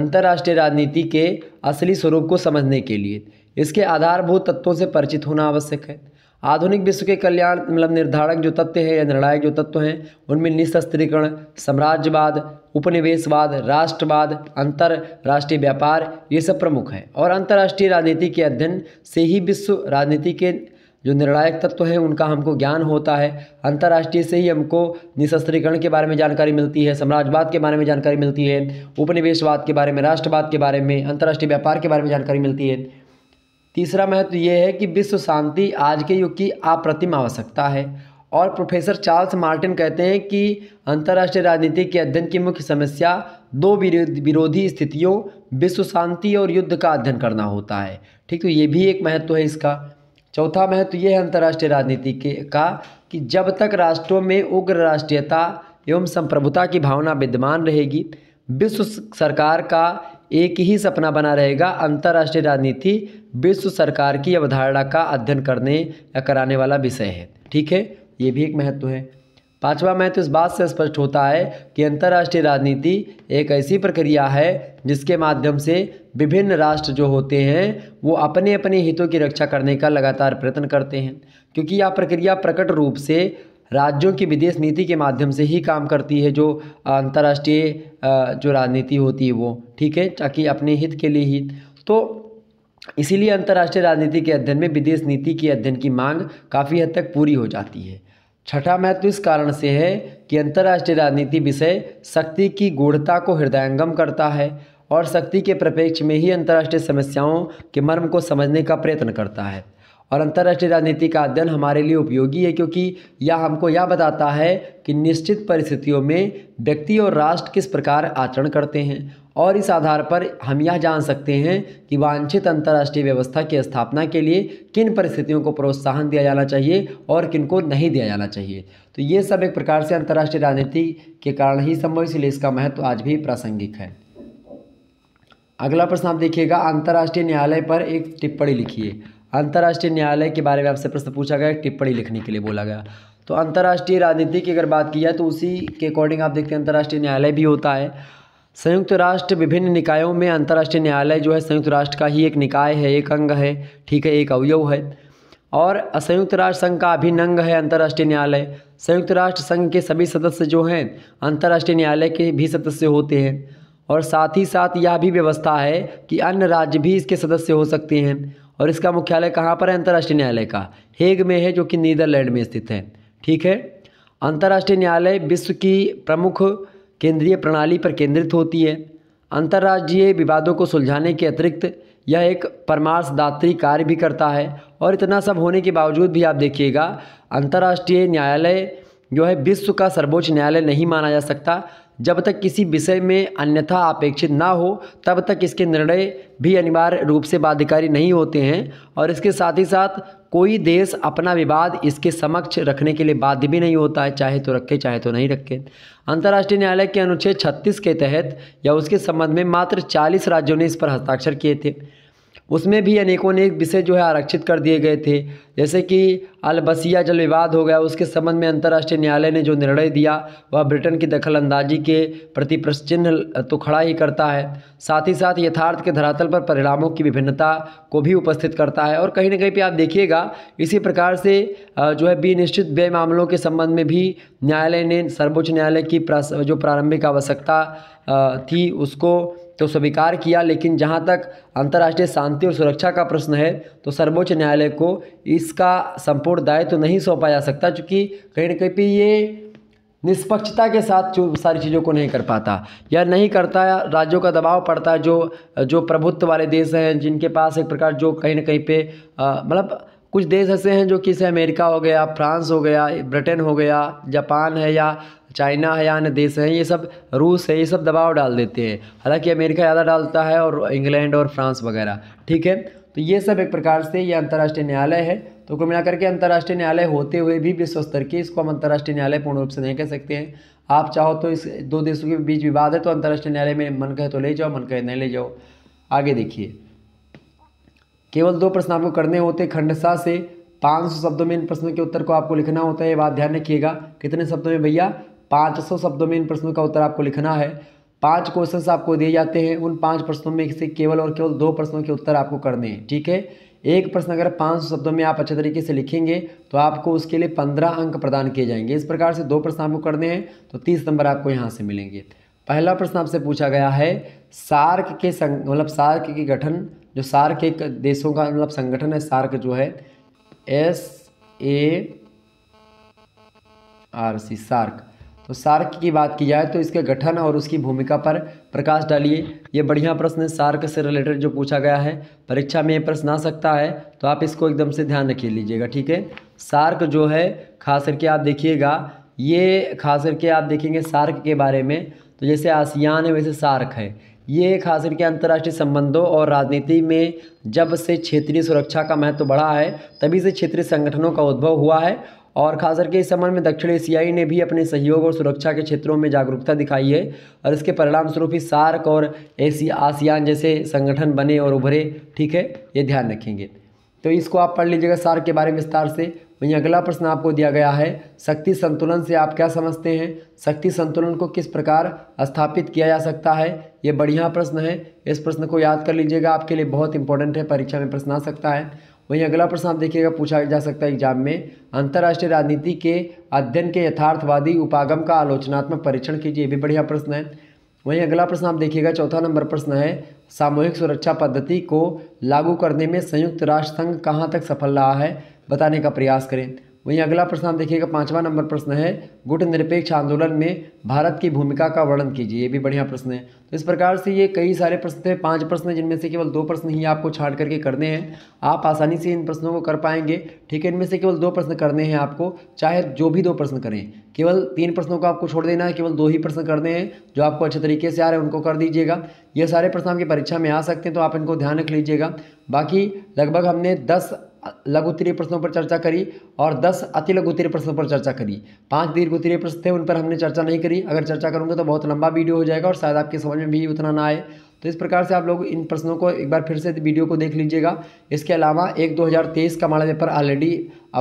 [SPEAKER 1] अंतर्राष्ट्रीय राजनीति के असली स्वरूप को समझने के लिए इसके आधारभूत तत्वों से परिचित होना आवश्यक है आधुनिक विश्व के कल्याण मतलब निर्धारक जो तत्व हैं या निर्णायक जो तत्व हैं उनमें निशस्त्रीकरण साम्राज्यवाद उपनिवेशवाद राष्ट्रवाद अंतर्राष्ट्रीय व्यापार ये सब प्रमुख हैं और अंतर्राष्ट्रीय राजनीति के अध्ययन से ही विश्व राजनीति के जो निर्णायक तत्व हैं उनका हमको ज्ञान होता है अंतर्राष्ट्रीय से ही हमको निशस्त्रीकरण के बारे में जानकारी मिलती है साम्राज्यवाद के बारे में जानकारी मिलती है उपनिवेशवाद के बारे में राष्ट्रवाद के बारे में अंतर्राष्ट्रीय व्यापार के बारे में जानकारी मिलती है तीसरा महत्व ये है कि विश्व शांति आज के युग की अप्रतिम आवश्यकता है और प्रोफेसर चार्ल्स मार्टिन कहते हैं कि अंतर्राष्ट्रीय राजनीति के अध्ययन की मुख्य समस्या दो विरोधी स्थितियों विश्व शांति और युद्ध का अध्ययन करना होता है ठीक तो ये भी एक महत्व है इसका चौथा महत्व ये है अंतर्राष्ट्रीय राजनीति के का कि जब तक राष्ट्रों में उग्र राष्ट्रीयता एवं संप्रभुता की भावना विद्यमान रहेगी विश्व सरकार का एक ही सपना बना रहेगा अंतर्राष्ट्रीय राजनीति विश्व सरकार की अवधारणा का अध्ययन करने या कराने वाला विषय है ठीक है ये भी एक महत्व है पांचवा महत्व इस बात से स्पष्ट होता है कि अंतर्राष्ट्रीय राजनीति एक ऐसी प्रक्रिया है जिसके माध्यम से विभिन्न राष्ट्र जो होते हैं वो अपने अपने हितों की रक्षा करने का लगातार प्रयत्न करते हैं क्योंकि यह प्रक्रिया प्रकट रूप से राज्यों की विदेश नीति के माध्यम से ही काम करती है जो अंतर्राष्ट्रीय जो राजनीति होती है वो ठीक है ताकि अपने हित के लिए ही तो इसीलिए अंतर्राष्ट्रीय राजनीति के अध्ययन में विदेश नीति के अध्ययन की मांग काफ़ी हद तक पूरी हो जाती है छठा महत्व तो इस कारण से है कि अंतर्राष्ट्रीय राजनीति विषय शक्ति की गूढ़ता को हृदयंगम करता है और शक्ति के प्रपेक्ष में ही अंतर्राष्ट्रीय समस्याओं के मर्म को समझने का प्रयत्न करता है और अंतर्राष्ट्रीय राजनीति का अध्ययन हमारे लिए उपयोगी है क्योंकि यह हमको यह बताता है कि निश्चित परिस्थितियों में व्यक्ति और राष्ट्र किस प्रकार आचरण करते हैं और इस आधार पर हम यह जान सकते हैं कि वांछित अंतर्राष्ट्रीय व्यवस्था की स्थापना के लिए किन परिस्थितियों को प्रोत्साहन दिया जाना चाहिए और किन को नहीं दिया जाना चाहिए तो ये सब एक प्रकार से अंतर्राष्ट्रीय राजनीति के कारण ही संभव इसलिए इसका महत्व आज भी प्रासंगिक है अगला प्रश्न आप देखिएगा अंतर्राष्ट्रीय न्यायालय पर एक टिप्पणी लिखिए अंतर्राष्ट्रीय न्यायालय के बारे में आपसे प्रश्न पूछा गया टिप्पणी लिखने के लिए बोला गया तो अंतर्राष्ट्रीय राजनीति की अगर बात की जाए तो उसी के अकॉर्डिंग आप देखते हैं अंतर्राष्ट्रीय न्यायालय भी होता है संयुक्त राष्ट्र विभिन्न निकायों में अंतर्राष्ट्रीय न्यायालय जो है संयुक्त राष्ट्र का ही एक निकाय है एक अंग है ठीक है एक अवयव है और संयुक्त राष्ट्र संघ का अंग है अंतर्राष्ट्रीय न्यायालय संयुक्त राष्ट्र संघ के सभी सदस्य जो हैं अंतर्राष्ट्रीय न्यायालय के भी सदस्य होते हैं और साथ ही साथ यह भी व्यवस्था है कि अन्य राज्य भी इसके सदस्य हो सकते हैं और इसका मुख्यालय कहाँ पर है अंतर्राष्ट्रीय न्यायालय का हेग में है जो कि नीदरलैंड में स्थित है ठीक है अंतर्राष्ट्रीय न्यायालय विश्व की प्रमुख केंद्रीय प्रणाली पर केंद्रित होती है अंतर्राज्यीय विवादों को सुलझाने के अतिरिक्त यह एक परमार्शदात्री कार्य भी करता है और इतना सब होने के बावजूद भी आप देखिएगा अंतर्राष्ट्रीय न्यायालय जो है विश्व का सर्वोच्च न्यायालय नहीं माना जा सकता जब तक किसी विषय में अन्यथा अपेक्षित ना हो तब तक इसके निर्णय भी अनिवार्य रूप से बाध्यकारी नहीं होते हैं और इसके साथ ही साथ कोई देश अपना विवाद इसके समक्ष रखने के लिए बाध्य भी नहीं होता है चाहे तो रखे चाहे तो नहीं रखे अंतर्राष्ट्रीय न्यायालय के अनुच्छेद 36 के तहत या उसके संबंध में मात्र 40 राज्यों ने इस पर हस्ताक्षर किए थे उसमें भी अनेकों अनेक विषय जो है आरक्षित कर दिए गए थे जैसे कि अलबसिया जल विवाद हो गया उसके संबंध में अंतर्राष्ट्रीय न्यायालय ने जो निर्णय दिया वह ब्रिटेन की अंदाजी के प्रति प्रश्न तो खड़ा ही करता है साथ ही साथ यथार्थ के धरातल पर परिणामों की विभिन्नता को भी उपस्थित करता है और कहीं ना कहीं पर आप देखिएगा इसी प्रकार से जो है विनिश्चित व्यय मामलों के संबंध में भी न्यायालय ने सर्वोच्च न्यायालय की जो प्रारंभिक आवश्यकता थी उसको तो स्वीकार किया लेकिन जहाँ तक अंतर्राष्ट्रीय शांति और सुरक्षा का प्रश्न है तो सर्वोच्च न्यायालय को इसका संपूर्ण दायित्व तो नहीं सौंपा जा सकता चूँकि कहीं ना कहीं ये निष्पक्षता के साथ सारी चीज़ों को नहीं कर पाता या नहीं करता राज्यों का दबाव पड़ता है जो जो प्रभुत्व वाले देश हैं जिनके पास एक प्रकार जो कहीं ना कहीं पे मतलब कुछ देश ऐसे हैं जो कि से अमेरिका हो गया फ्रांस हो गया ब्रिटेन हो गया जापान है या चाइना है या अन्य देश हैं ये सब रूस है ये सब दबाव डाल देते हैं हालांकि अमेरिका ज़्यादा डालता है और इंग्लैंड और फ्रांस वगैरह ठीक है तो ये सब एक प्रकार से ये अंतर्राष्ट्रीय न्यायालय है तो कुल मिलाकर के अंतर्राष्ट्रीय न्यायालय होते हुए भी विश्व स्तर के इसको हम अंतर्राष्ट्रीय न्यायालय पूर्ण रूप से नहीं कह सकते हैं आप चाहो तो इस दो देशों के बीच विवाद है तो अंतर्राष्ट्रीय न्यायालय में मन कहे तो ले जाओ मन कहे नहीं ले जाओ आगे देखिए केवल दो प्रश्न आपको करने होते खंडसा से पाँच सौ शब्दों में इन प्रश्नों के उत्तर को आपको लिखना होता है ये बात ध्यान रखिएगा कितने शब्दों में भैया सौ शब्दों में इन प्रश्नों का उत्तर आपको लिखना है पांच क्वेश्चंस आपको दिए जाते हैं उन पांच प्रश्नों में से केवल और केवल दो प्रश्नों के उत्तर आपको करने हैं ठीक है एक प्रश्न अगर पाँच सौ शब्दों में आप अच्छे तरीके से लिखेंगे तो आपको उसके लिए पंद्रह अंक प्रदान किए जाएंगे इस प्रकार से दो प्रश्न आपको करने हैं तो तीस नंबर आपको यहाँ से मिलेंगे पहला प्रश्न आपसे पूछा गया है सार्क के संग मतलब सार्क के गठन जो सार्क एक देशों का मतलब संगठन है सार्क जो है S A R C SAARC तो सार्क की बात की जाए तो इसके गठन और उसकी भूमिका पर प्रकाश डालिए ये बढ़िया प्रश्न है सार्क से रिलेटेड जो पूछा गया है परीक्षा में ये प्रश्न आ सकता है तो आप इसको एकदम से ध्यान रखिए लीजिएगा ठीक है सार्क जो है खास करके आप देखिएगा ये खास करके आप देखेंगे सार्क के बारे में तो जैसे आसियान है वैसे सार्क है ये खास करके अंतर्राष्ट्रीय संबंधों और राजनीति में जब से क्षेत्रीय सुरक्षा का महत्व तो बढ़ा है तभी से क्षेत्रीय संगठनों का उद्भव हुआ है और खास करके इस संबंध में दक्षिण एशियाई ने भी अपने सहयोग और सुरक्षा के क्षेत्रों में जागरूकता दिखाई है और इसके परिणाम स्वरूप ही सार्क और एशिया आसियान जैसे संगठन बने और उभरे ठीक है ये ध्यान रखेंगे तो इसको आप पढ़ लीजिएगा सार्क के बारे में विस्तार से वहीं तो अगला प्रश्न आपको दिया गया है शक्ति संतुलन से आप क्या समझते हैं शक्ति संतुलन को किस प्रकार स्थापित किया जा सकता है ये बढ़िया प्रश्न है इस प्रश्न को याद कर लीजिएगा आपके लिए बहुत इंपॉर्टेंट है परीक्षा में प्रश्न आ सकता है वहीं अगला प्रश्न आप देखिएगा पूछा जा सकता है एग्जाम में अंतर्राष्ट्रीय राजनीति के अध्ययन के यथार्थवादी उपागम का आलोचनात्मक परीक्षण कीजिए ये भी बढ़िया प्रश्न है वहीं अगला प्रश्न आप देखिएगा चौथा नंबर प्रश्न है सामूहिक सुरक्षा पद्धति को लागू करने में संयुक्त राष्ट्र संघ कहाँ तक सफल रहा है बताने का प्रयास करें वहीं अगला प्रश्न देखिएगा पांचवा नंबर प्रश्न है गुट निरपेक्ष आंदोलन में भारत की भूमिका का वर्णन कीजिए ये भी बढ़िया प्रश्न है तो इस प्रकार से ये कई सारे प्रश्न थे पांच प्रश्न जिनमें से केवल दो प्रश्न ही आपको छाट करके करने हैं आप आसानी से इन प्रश्नों को कर पाएंगे ठीक है इनमें से केवल दो प्रश्न करने हैं आपको चाहे जो भी दो प्रश्न करें केवल तीन प्रश्नों को आपको छोड़ देना है केवल दो ही प्रश्न करने हैं जो आपको अच्छे तरीके से आ रहे हैं उनको कर दीजिएगा ये सारे प्रश्न आपकी परीक्षा में आ सकते हैं तो आप इनको ध्यान रख लीजिएगा बाकी लगभग हमने दस लघु उत्तरीय प्रश्नों पर चर्चा करी और दस अति लघु उत्तरीय प्रश्नों पर चर्चा करी पांच दीर्घ उत्तरीय प्रश्न थे उन पर हमने चर्चा नहीं करी अगर चर्चा करूँगा तो बहुत लंबा वीडियो हो जाएगा और शायद आपके समझ में भी उतना ना आए तो इस प्रकार से आप लोग इन प्रश्नों को एक बार फिर से वीडियो को देख लीजिएगा इसके अलावा एक तेईस का माड़ा पेपर ऑलरेडी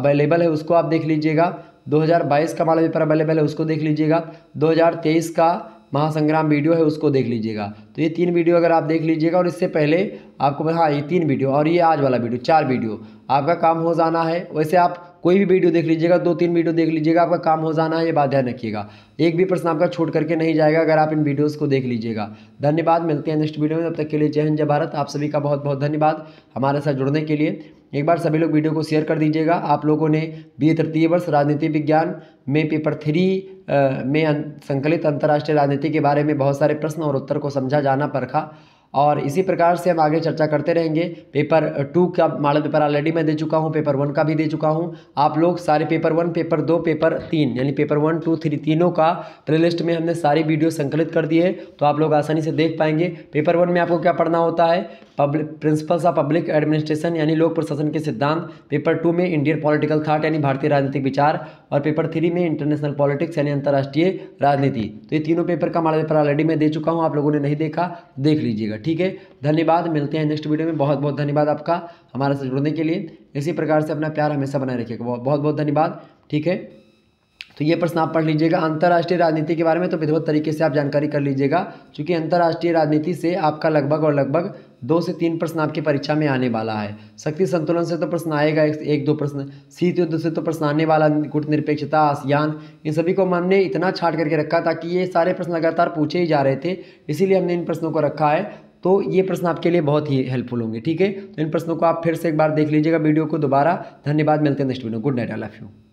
[SPEAKER 1] अवेलेबल है उसको आप देख लीजिएगा 2022 का माड़ा पेपर अवेलेबल है उसको देख लीजिएगा 2023 का महासंग्राम वीडियो है उसको देख लीजिएगा तो ये तीन वीडियो अगर आप देख लीजिएगा और इससे पहले आपको हाँ ये तीन वीडियो और ये आज वाला वीडियो चार वीडियो आपका काम हो जाना है वैसे आप कोई भी वीडियो देख लीजिएगा दो तीन वीडियो देख लीजिएगा आपका काम हो जाना है ये बात ध्यान रखिएगा एक भी प्रश्न आपका छोड़ करके नहीं जाएगा अगर आप इन वीडियोज़ को देख लीजिएगा धन्यवाद मिलते हैं नेक्स्ट वीडियो में तब तक के लिए जय हिंद जय भारत आप सभी का बहुत बहुत धन्यवाद हमारे साथ जुड़ने के लिए एक बार सभी लोग वीडियो को शेयर कर दीजिएगा आप लोगों ने बी तृतीय वर्ष राजनीति विज्ञान में पेपर थ्री में अं, संकलित अंतर्राष्ट्रीय राजनीति के बारे में बहुत सारे प्रश्न और उत्तर को समझा जाना परखा और इसी प्रकार से हम आगे चर्चा करते रहेंगे पेपर टू का मॉडल पेपर ऑलरेडी मैं दे चुका हूँ पेपर वन का भी दे चुका हूँ आप लोग सारे पेपर वन पेपर दो पेपर तीन यानी पेपर वन टू थ्री तीनों का प्लेलिस्ट में हमने सारी वीडियो संकलित कर दी है तो आप लोग आसानी से देख पाएंगे पेपर वन में आपको क्या पढ़ना होता है public principles of public administration यानी लोक प्रशासन के सिद्धांत पेपर टू में इंडियन पॉलिटिकल थाट यानी भारतीय राजनीतिक विचार और पेपर थ्री में इंटरनेशनल पॉलिटिक्स यानी अंतर्राष्ट्रीय राजनीति तो ये तीनों पेपर का मॉडल पेपर ऑलरेडी मैं दे चुका हूँ आप लोगों ने नहीं देखा देख लीजिएगा ठीक है धन्यवाद मिलते हैं नेक्स्ट वीडियो में बहुत बहुत धन्यवाद आपका हमारे साथ जुड़ने के लिए इसी प्रकार से अपना प्यार हमेशा बनाए रखिएगा बहुत बहुत, बहुत धन्यवाद ठीक है तो ये प्रश्न आप पढ़ लीजिएगा अंतर्राष्ट्रीय राजनीति के बारे में तो विधिवत तरीके से आप जानकारी कर लीजिएगा क्योंकि अंतर्राष्ट्रीय राजनीति से आपका लगभग और लगभग दो से तीन प्रश्न आपकी परीक्षा में आने वाला है शक्ति संतुलन से तो प्रश्न आएगा एक, एक दो प्रश्न शीत युद्ध से तो प्रश्न आने वाला कूटनिरपेक्षता आसियान इन सभी को हमने इतना छाट करके रखा ताकि ये सारे प्रश्न लगातार पूछे ही जा रहे थे इसीलिए हमने इन प्रश्नों को रखा है तो ये प्रश्न आपके लिए बहुत ही हेल्पफुल होंगे ठीक है तो इन प्रश्नों को आप फिर से एक बार देख लीजिएगा वीडियो को दोबारा धन्यवाद मिलते हैं next video good night I love you